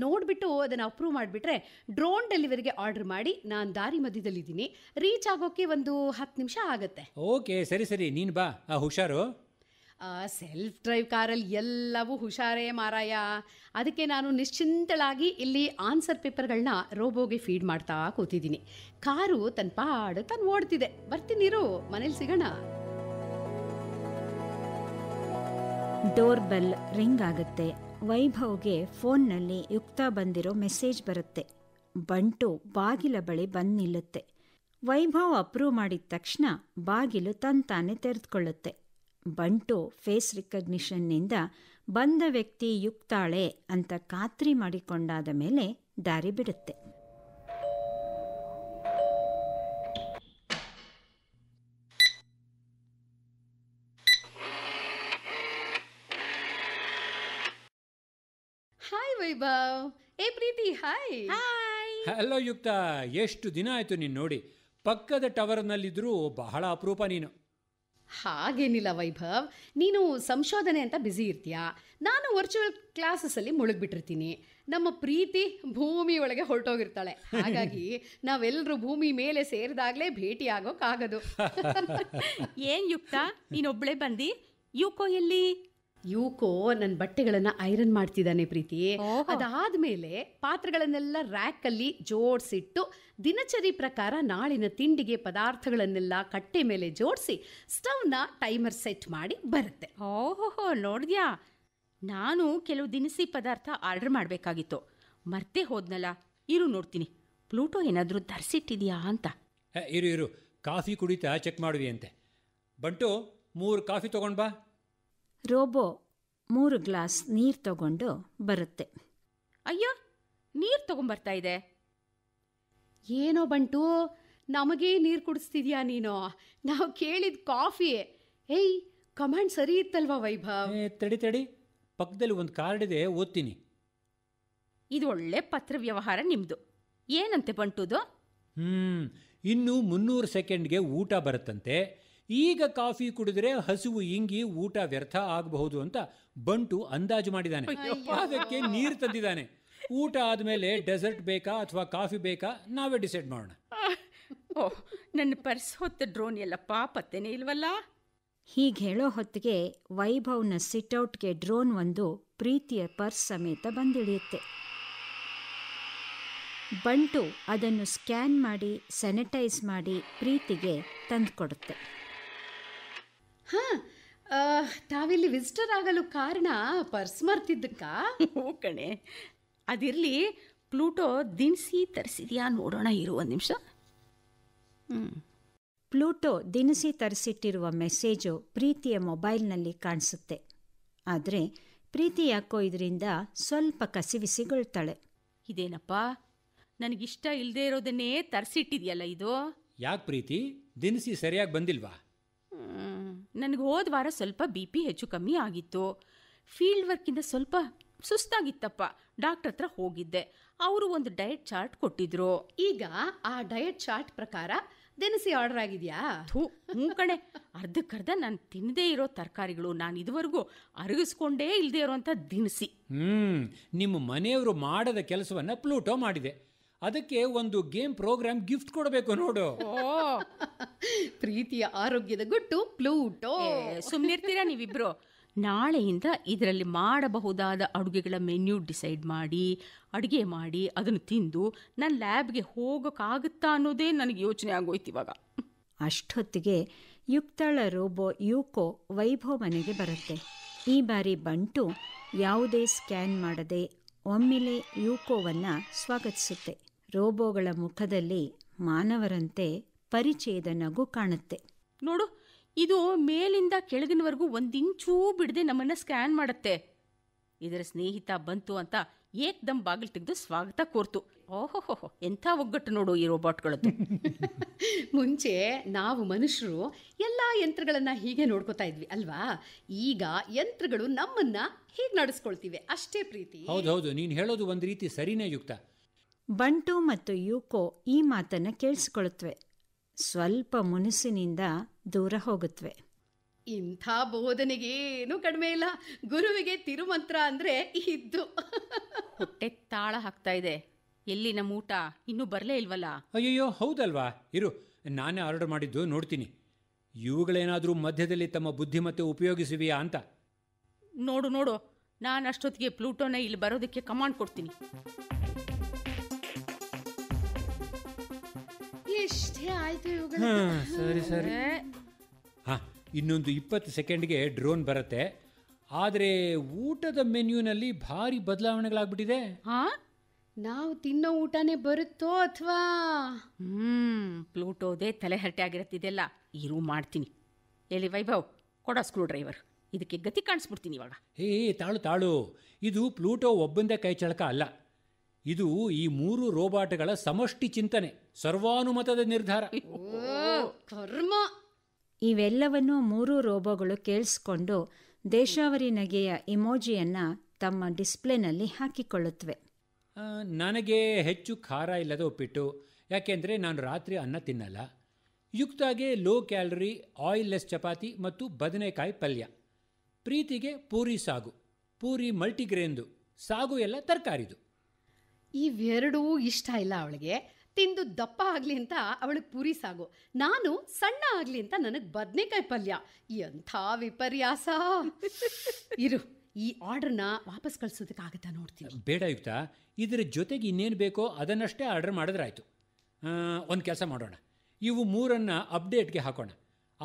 [SPEAKER 5] ನೋಡಿಬಿಟ್ಟು ಅದನ್ನು ಅಪ್ರೂವ್ ಮಾಡಿಬಿಟ್ರೆ ಡ್ರೋನ್ ಡೆಲಿವರಿಗೆ ಆರ್ಡರ್ ಮಾಡಿ ನಾನು ದಾರಿ ಮಧ್ಯದಲ್ಲಿದ್ದೀನಿ ರೀಚ್ ಆಗೋಕ್ಕೆ ಒಂದು ಹತ್ತು ನಿಮಿಷ ಆಗುತ್ತೆ
[SPEAKER 3] ಓಕೆ ಸರಿ ಸರಿ ನೀನು ಬಾ ಹುಷಾರು
[SPEAKER 5] ಸೆಲ್ಫ್ ಡ್ರೈವ್ ಕಾರಲ್ಲಿ ಎಲ್ಲವೂ ಹುಷಾರೇ ಮಾರಾಯ ಅದಕ್ಕೆ ನಾನು ನಿಶ್ಚಿಂತಳಾಗಿ ಇಲ್ಲಿ ಆನ್ಸರ್ ಪೇಪರ್ಗಳನ್ನ ರೋಬೋಗೆ ಫೀಡ್ ಮಾಡ್ತಾ ಕೂತಿದ್ದೀನಿ ಕಾರು ತನ್ನ ಪಾಡು ತಾನು ಓಡ್ತಿದೆ ಇರು ಮನೇಲಿ ಸಿಗೋಣ
[SPEAKER 2] ಡೋರ್ ಬೆಲ್ ರಿಂಗ್ ಆಗುತ್ತೆ ವೈಭವ್ಗೆ ಫೋನ್ನಲ್ಲಿ ಯುಕ್ತ ಬಂದಿರೋ ಮೆಸೇಜ್ ಬರುತ್ತೆ ಬಂಟು ಬಾಗಿಲ ಬಳಿ ಬಂದು ನಿಲ್ಲುತ್ತೆ ವೈಭವ್ ಅಪ್ರೂವ್ ಮಾಡಿದ ತಕ್ಷಣ ಬಾಗಿಲು ತಂತಾನೆ ತೆರೆದುಕೊಳ್ಳುತ್ತೆ ಬಂಟು ಫೇಸ್ ರಿಕಗ್ನಿಷನ್ನಿಂದ ಬಂದ ವ್ಯಕ್ತಿ ಯುಕ್ತಾಳೆ ಅಂತ ಖಾತ್ರಿ ಮಾಡಿಕೊಂಡಾದ ಮೇಲೆ ದಾರಿ ಬಿಡುತ್ತೆ
[SPEAKER 5] ಹಾಯ್ ಪ್ರೀತಿ ಹಾಯ್
[SPEAKER 3] ಹಲೋ ಯುಕ್ತ ಎಷ್ಟು ದಿನ ಆಯ್ತು ನೀನ್ ನೋಡಿ ಪಕ್ಕದ ಟವರ್ನಲ್ಲಿದ್ರೂ ಬಹಳ ಅಪರೂಪ ನೀನು
[SPEAKER 5] ಹಾಗೇನಿಲ್ಲ ವೈಭವ್ ನೀನು ಸಂಶೋಧನೆ ಅಂತ ಬ್ಯುಸಿ ಇರ್ತೀಯಾ ನಾನು ವರ್ಚುವಲ್ ಕ್ಲಾಸಸ್ಸಲ್ಲಿ ಮುಳುಗ್ಬಿಟ್ಟಿರ್ತೀನಿ ನಮ್ಮ ಪ್ರೀತಿ ಭೂಮಿಯೊಳಗೆ ಹೊರಟೋಗಿರ್ತಾಳೆ ಹಾಗಾಗಿ ನಾವೆಲ್ಲರೂ ಭೂಮಿ ಮೇಲೆ ಸೇರಿದಾಗಲೇ ಭೇಟಿ ಆಗೋಕ್ಕಾಗೋದು ಏನು ಯುಕ್ತ ನೀನೊಬ್ಬಳೇ ಬಂದು ಯುಕೋ ಎಲ್ಲಿ ಯುಕೋ ನನ್ನ ಬಟ್ಟೆಗಳನ್ನ ಐರನ್ ಮಾಡ್ತಿದ್ದಾನೆ ಪ್ರೀತಿ ಅದಾದ್ಮೇಲೆ ಪಾತ್ರೆಗಳನ್ನೆಲ್ಲ ರ್ಯಾಕ್ ಅಲ್ಲಿ ಜೋಡಿಸಿಟ್ಟು ದಿನಚರಿ ಪ್ರಕಾರ ನಾಳಿನ ತಿಂಡಿಗೆ ಪದಾರ್ಥಗಳನ್ನೆಲ್ಲ ಕಟ್ಟೆ ಮೇಲೆ ಜೋಡಿಸಿ ಸ್ಟವ್ನ ಟೈಮರ್ ಸೆಟ್ ಮಾಡಿ ಬರುತ್ತೆ
[SPEAKER 4] ಓಹೋಹೋ ನೋಡಿದ್ಯಾ ನಾನು ಕೆಲವು ದಿನಸಿ ಪದಾರ್ಥ ಆರ್ಡರ್ ಮಾಡಬೇಕಾಗಿತ್ತು ಮರ್ತೆ ಹೋದ್ನಲ್ಲ ಇರು ನೋಡ್ತೀನಿ ಪ್ಲೂಟೋ ಏನಾದರೂ ಧರಿಸಿಟ್ಟಿದ್ಯಾ ಅಂತ
[SPEAKER 3] ಇರು ಇರು ಕಾಫಿ ಕುಡಿತಾ ಚೆಕ್ ಮಾಡುವಿ ಬಂಟು ಮೂರು ಕಾಫಿ ತಗೊಂಡ್ಬಾ
[SPEAKER 2] ರೋಬೋ ಮೂರು ಗ್ಲಾಸ್ ನೀರು ತಗೊಂಡು ಬರುತ್ತೆ
[SPEAKER 3] ಅಯ್ಯೋ
[SPEAKER 4] ನೀರು ತಗೊಂಡ್ಬರ್ತಾ ಇದೆ ಏನೋ ಬಂಟು ನಮಗೇ
[SPEAKER 5] ನೀರು ಕುಡಿಸ್ತಿದ್ಯಾ ನೀನು ನಾವು ಕೇಳಿದ ಕಾಫಿ ಏಯ್ ಕಮಾಂಡ್ ಸರಿ ಇತ್ತಲ್ವಾ
[SPEAKER 4] ವೈಭವ್ ತಡಿ ತಡಿ
[SPEAKER 3] ಪಕ್ಕದಲ್ಲಿ ಒಂದು ಕಾರ್ಡ್ ಇದೆ ಓದ್ತೀನಿ
[SPEAKER 4] ಇದು ಒಳ್ಳೆ ಪತ್ರ ವ್ಯವಹಾರ ನಿಮ್ಮದು ಏನಂತೆ ಬಂಟುದು
[SPEAKER 3] ಹ್ಞೂ ಇನ್ನು ಮುನ್ನೂರು ಸೆಕೆಂಡ್ಗೆ ಊಟ ಬರುತ್ತಂತೆ ಈಗ ಕಾಫಿ ಕುಡಿದ್ರೆ ಹಸುವು ಇಂಗಿ ಊಟ ವ್ಯರ್ಥ ಆಗಬಹುದು ಅಂತ ಬಂಟು ಅಂದಾಜು ಮಾಡಿದಾನೆ ಅದಕ್ಕೆ ನೀರು ತಂದಿದ್ದಾನೆ ಊಟ ಆದಮೇಲೆ ಡೆಸರ್ಟ್ ಬೇಕಾ ಅಥವಾ ಕಾಫಿ ಬೇಕಾ ನಾವೇ ಡಿಸೈಡ್ ಮಾಡೋಣ
[SPEAKER 4] ಓ ನನ್ನ ಪರ್ಸ್ ಹೊತ್ತ ಡ್ರೋನ್ ಎಲ್ಲ ಪಾಪತ್ತೇನೆ ಇಲ್ವಲ್ಲ
[SPEAKER 2] ಹೀಗೆ ಹೇಳೋ ಹೊತ್ತಿಗೆ ವೈಭವ್ನ ಸಿಟ್ಔಟ್ಗೆ ಡ್ರೋನ್ ಒಂದು ಪ್ರೀತಿಯ ಪರ್ಸ್ ಸಮೇತ ಬಂದಿಳಿಯುತ್ತೆ ಬಂಟು ಅದನ್ನು ಸ್ಕ್ಯಾನ್ ಮಾಡಿ ಸ್ಯಾನಿಟೈಸ್ ಮಾಡಿ ಪ್ರೀತಿಗೆ ತಂದುಕೊಡುತ್ತೆ ಹಾಂ
[SPEAKER 5] ತಾವಿಲ್ಲಿ ವಿಸಿಟರ್ ಆಗಲು ಕಾರಣ ಪರ್ಸ್ ಮರ್ತಿದ್ದಕ್ಕಾ ಹ್ಞೂ ಕಣೆ ಅದಿರಲಿ
[SPEAKER 2] ಪ್ಲೂಟೋ ದಿನಸಿ ತರಿಸಿದ್ಯಾ ನೋಡೋಣ ಇರುವ ಒಂದು ನಿಮಿಷ ಹ್ಞೂ ಪ್ಲೂಟೋ ದಿನಸಿ ತರಿಸಿಟ್ಟಿರುವ ಮೆಸೇಜು ಪ್ರೀತಿಯ ಮೊಬೈಲ್ನಲ್ಲಿ ಕಾಣಿಸುತ್ತೆ ಆದರೆ ಪ್ರೀತಿ ಯಾಕೋ ಇದರಿಂದ ಸ್ವಲ್ಪ ಕಸಿವಿಸಿಗೊಳ್ತಾಳೆ ಇದೇನಪ್ಪ
[SPEAKER 4] ನನಗಿಷ್ಟ ಇಲ್ಲದೆ ಇರೋದನ್ನೇ ತರಿಸಿಟ್ಟಿದೆಯಲ್ಲ ಇದು
[SPEAKER 3] ಯಾಕೆ ಪ್ರೀತಿ ದಿನಸಿ ಸರಿಯಾಗಿ ಬಂದಿಲ್ವಾ
[SPEAKER 4] ನನಗೆ ಹೋದ ವಾರ ಸ್ವಲ್ಪ ಬಿ ಪಿ ಹೆಚ್ಚು ಕಮ್ಮಿ ಆಗಿತ್ತು ಫೀಲ್ಡ್ ವರ್ಕಿಂದ ಸ್ವಲ್ಪ ಸುಸ್ತಾಗಿತ್ತಪ್ಪ ಡಾಕ್ಟರ್ ಹತ್ರ ಹೋಗಿದ್ದೆ ಅವರು ಒಂದು ಡಯಟ್ ಚಾರ್ಟ್ ಕೊಟ್ಟಿದ್ರು ಈಗ ಆ ಡಯಟ್ ಚಾರ್ಟ್ ಪ್ರಕಾರ ದಿನಸಿ ಆರ್ಡರ್ ಆಗಿದೆಯಾ ಥೂ ಹ್ಞೂ ಕಣೆ ಅರ್ಧಕ್ಕರ್ಧ ನಾನು ತಿನ್ನದೇ ಇರೋ ತರಕಾರಿಗಳು ನಾನು
[SPEAKER 3] ಇದುವರೆಗೂ ಅರಗಿಸ್ಕೊಂಡೇ ಇಲ್ಲದೆ ಇರುವಂತ ದಿನಸಿ ಹ್ಮ್ ನಿಮ್ಮ ಮನೆಯವರು ಮಾಡದ ಕೆಲಸವನ್ನ ಪ್ಲೂಟೋ ಮಾಡಿದೆ ಅದಕ್ಕೆ ಒಂದು ಗೇಮ್ ಪ್ರೋಗ್ರಾಮ್ ಗಿಫ್ಟ್ ಕೊಡಬೇಕು ನೋಡು
[SPEAKER 4] ಪ್ರೀತಿಯ ಆರೋಗ್ಯದ ಗುಟ್ಟು ಪ್ಲೂಟೋ ಸುಮ್ಮನಿರ್ತೀರಾ ನೀವಿಬ್ರು ನಾಳೆಯಿಂದ ಇದರಲ್ಲಿ ಮಾಡಬಹುದಾದ ಅಡುಗೆಗಳ ಮೆನ್ಯೂ ಡಿಸೈಡ್ ಮಾಡಿ ಅಡುಗೆ ಮಾಡಿ ಅದನ್ನು ತಿಂದು ನನ್ನ ಲ್ಯಾಬ್ಗೆ ಹೋಗೋಕ್ಕಾಗುತ್ತಾ ಅನ್ನೋದೇ ನನಗೆ ಯೋಚನೆ ಆಗೋಯ್ತು ಇವಾಗ
[SPEAKER 2] ಅಷ್ಟೊತ್ತಿಗೆ ಯುಕ್ತಳ ರೋಬೋ ಯೂಕೋ ವೈಭವ ಮನೆಗೆ ಬರುತ್ತೆ ಈ ಬಾರಿ ಬಂಟು ಯಾವುದೇ ಸ್ಕ್ಯಾನ್ ಮಾಡದೆ ಒಮ್ಮೆಲೆ ಯೂಕೋವನ್ನು ಸ್ವಾಗತಿಸುತ್ತೆ ರೋಬೋಗಳ ಮುಖದಲ್ಲಿ ಮಾನವರಂತೆ ಪರಿಚಯದ ನಗು ಕಾಣುತ್ತೆ ನೋಡು ಇದು ಮೇಲಿಂದ ಕೆಳಗಿನವರೆಗೂ ಒಂದಿಂಚೂ
[SPEAKER 4] ಬಿಡದೆ ನಮ್ಮನ್ನ ಸ್ಕ್ಯಾನ್ ಮಾಡುತ್ತೆ ಇದರ ಸ್ನೇಹಿತ ಬಂತು ಅಂತ ಏಕ್ದಮ್ ಬಾಗಿಲು ತೆಗೆದು ಸ್ವಾಗತ ಕೋರ್ತು ಓಹೋಹೋ ಎಂಥ ಒಗ್ಗಟ್ಟು ನೋಡು ಈ ರೋಬೋಟ್ಗಳದ್ದು ಮುಂಚೆ ನಾವು ಮನುಷ್ಯರು ಎಲ್ಲ ಯಂತ್ರಗಳನ್ನು ಹೀಗೆ ನೋಡ್ಕೋತಾ ಇದ್ವಿ ಅಲ್ವಾ ಈಗ
[SPEAKER 5] ಯಂತ್ರಗಳು ನಮ್ಮನ್ನ ಹೀಗೆ ನಡೆಸ್ಕೊಳ್ತೀವಿ ಅಷ್ಟೇ ಪ್ರೀತಿ ಹೌದು
[SPEAKER 3] ಹೌದು ನೀನು ಹೇಳೋದು ಒಂದು ರೀತಿ ಸರಿನೇ ಯುಕ್ತ
[SPEAKER 2] ಬಂಟು ಮತ್ತು ಯೂಕೋ ಈ ಮಾತನ್ನು ಕೇಳಿಸಿಕೊಳ್ಳುತ್ತವೆ ಸ್ವಲ್ಪ ಮುನಸಿನಿಂದ ದೂರ ಹೋಗುತ್ತವೆ
[SPEAKER 5] ಇಂಥ ಬೋಧನೆಗೆ
[SPEAKER 4] ಕಡಿಮೆ ಇಲ್ಲ ಗುರುವಿಗೆ ತಿರುಮಂತ್ರ ಅಂದರೆ ಇದ್ದು ಹೊಟ್ಟೆ ತಾಳ ಹಾಕ್ತಾ ಇದೆ ಎಲ್ಲಿ ನಮ್ಮ ಊಟ ಇನ್ನೂ ಬರಲೇ ಇಲ್ವಲ್ಲ
[SPEAKER 3] ಅಯ್ಯೋ ಹೌದಲ್ವಾ ಇರು ನಾನೇ ಆರ್ಡರ್ ಮಾಡಿದ್ದು ನೋಡ್ತೀನಿ ಇವುಗಳೇನಾದರೂ ಮಧ್ಯದಲ್ಲಿ ತಮ್ಮ ಬುದ್ಧಿಮತ್ತೆ ಉಪಯೋಗಿಸಿವೆಯಾ ಅಂತ
[SPEAKER 4] ನೋಡು ನೋಡು ನಾನು ಅಷ್ಟೊತ್ತಿಗೆ ಪ್ಲೂಟೋನ ಇಲ್ಲಿ ಬರೋದಕ್ಕೆ ಕಮಾಂಡ್ ಕೊಡ್ತೀನಿ ಎಷ್ಟೇ ಆಯ್ತು ಸರಿ ಸರಿ
[SPEAKER 3] ಹಾಂ ಇನ್ನೊಂದು ಇಪ್ಪತ್ತು ಸೆಕೆಂಡ್ಗೆ ಡ್ರೋನ್ ಬರುತ್ತೆ ಆದರೆ ಊಟದ ಮೆನ್ಯೂನಲ್ಲಿ ಭಾರಿ ಬದಲಾವಣೆಗಳಾಗ್ಬಿಟ್ಟಿದೆ
[SPEAKER 5] ನಾವು ತಿನ್ನೋ ಊಟನೇ ಬರುತ್ತೋ ಅಥವಾ ಹ್ಮ್
[SPEAKER 4] ಪ್ಲೂಟೋದೇ ತಲೆ ಹರಟೆ ಆಗಿರತ್ತಿದೆಲ್ಲ ಇರು ಮಾಡ್ತೀನಿ ಹೇಳಿ ವೈಭವ್ ಕೊಡ ಸ್ಕ್ರೂ ಡ್ರೈವರ್ ಇದಕ್ಕೆ ಗತಿ ಕಾಣಿಸ್ಬಿಡ್ತೀನಿ ಇವಾಗ
[SPEAKER 3] ಹೇ ತಾಳು ತಾಳು ಇದು ಪ್ಲೂಟೋ ಒಬ್ಬಂದೇ ಕೈ ಚಳಕ ಅಲ್ಲ ಇದು ಈ ಮೂರು ರೋಬಾಟ್ಗಳ ಸಮಷ್ಟಿ ಚಿಂತನೆ ಸರ್ವಾನುಮತದ ನಿರ್ಧಾರ
[SPEAKER 5] ಕರ್ಮ
[SPEAKER 2] ಇವೆಲ್ಲವನ್ನೂ ಮೂರು ರೋಬೋಗಳು ಕೇಳಿಸ್ಕೊಂಡು ದೇಶಾವರಿ ನಗೆಯ ಇಮೋಜಿಯನ್ನ ತಮ್ಮ ಡಿಸ್ಪ್ಲೇನಲ್ಲಿ ಹಾಕಿಕೊಳ್ಳುತ್ತವೆ
[SPEAKER 3] ನನಗೆ ಹೆಚ್ಚು ಖಾರ ಇಲ್ಲದ ಉಪ್ಪಿಟ್ಟು ಯಾಕೆಂದರೆ ನಾನು ರಾತ್ರಿ ಅನ್ನ ತಿನ್ನಲ್ಲ ಯುಕ್ತಾಗೆ ಲೋ ಕ್ಯಾಲರಿ ಲೆಸ್ ಚಪಾತಿ ಮತ್ತು ಬದನೆಕಾಯಿ ಪಲ್ಯ ಪ್ರೀತಿಗೆ ಪೂರಿ ಸಾಗು ಪೂರಿ ಮಲ್ಟಿಗ್ರೇನ್ದು ಸಾಗು ಎಲ್ಲ ತರಕಾರಿದು
[SPEAKER 5] ಇವೆರಡೂ ಇಷ್ಟ ಇಲ್ಲ ಅವಳಿಗೆ ತಿಂದು ದಪ್ಪ ಆಗಲಿ ಅಂತ ಅವಳಿಗೆ ಪೂರಿ ಸಾಗು ನಾನು ಸಣ್ಣ ಆಗಲಿ ಅಂತ ನನಗೆ ಬದನೆಕಾಯಿ ಪಲ್ಯ ಎಂಥ ವಿಪರ್ಯಾಸ ಇರು ಈ ಆರ್ಡರ್ನ ವಾಪಸ್ ಕಳಿಸೋದಕ್ಕಾಗತ್ತಾ ನೋಡ್ತೀನಿ
[SPEAKER 3] ಬೇಡ ಯುಕ್ತ ಇದರ ಜೊತೆಗೆ ಇನ್ನೇನು ಬೇಕೋ ಅದನ್ನಷ್ಟೇ ಆರ್ಡರ್ ಮಾಡಿದ್ರಾಯ್ತು ಒಂದು ಕೆಲಸ ಮಾಡೋಣ ಇವು ಮೂರನ್ನು ಅಪ್ಡೇಟ್ಗೆ ಹಾಕೋಣ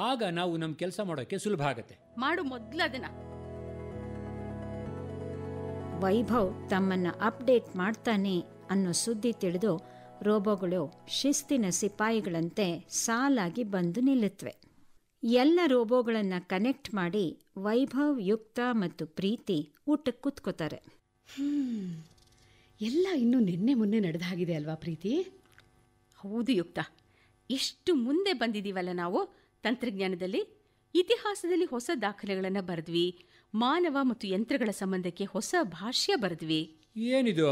[SPEAKER 3] ಆಗ ನಾವು ನಮ್ಮ ಕೆಲಸ ಮಾಡೋಕ್ಕೆ ಸುಲಭ ಆಗುತ್ತೆ
[SPEAKER 4] ಮಾಡು ಮೊದಲು ಅದನ್ನು
[SPEAKER 2] ವೈಭವ್ ತಮ್ಮನ್ನು ಅಪ್ಡೇಟ್ ಮಾಡ್ತಾನೆ ಅನ್ನೋ ಸುದ್ದಿ ತಿಳಿದು ರೋಬೋಗಳು ಶಿಸ್ತಿನ ಸಿಪಾಯಿಗಳಂತೆ ಸಾಲಾಗಿ ಬಂದು ನಿಲ್ಲುತ್ತವೆ ಎಲ್ಲ ರೋಬೋಗಳನ್ನು ಕನೆಕ್ಟ್ ಮಾಡಿ ವೈಭವ್ ಯುಕ್ತ ಮತ್ತು ಪ್ರೀತಿ ಊಟಕ್ಕೆ ಕೂತ್ಕೋತಾರೆ ಎಲ್ಲ
[SPEAKER 4] ಇನ್ನೂ ನಿನ್ನೆ ಮೊನ್ನೆ ನಡೆದ ಅಲ್ವಾ ಪ್ರೀತಿ ಹೌದು ಯುಕ್ತ ಇಷ್ಟು ಮುಂದೆ ಬಂದಿದ್ದೀವಲ್ಲ ನಾವು ತಂತ್ರಜ್ಞಾನದಲ್ಲಿ ಇತಿಹಾಸದಲ್ಲಿ ಹೊಸ ದಾಖಲೆಗಳನ್ನು ಬರೆದ್ವಿ ಮಾನವ ಮತ್ತು ಯಂತ್ರಗಳ ಸಂಬಂಧಕ್ಕೆ ಹೊಸ ಭಾಷ್ಯ ಬರೆದ್ವಿ
[SPEAKER 3] ಏನಿದು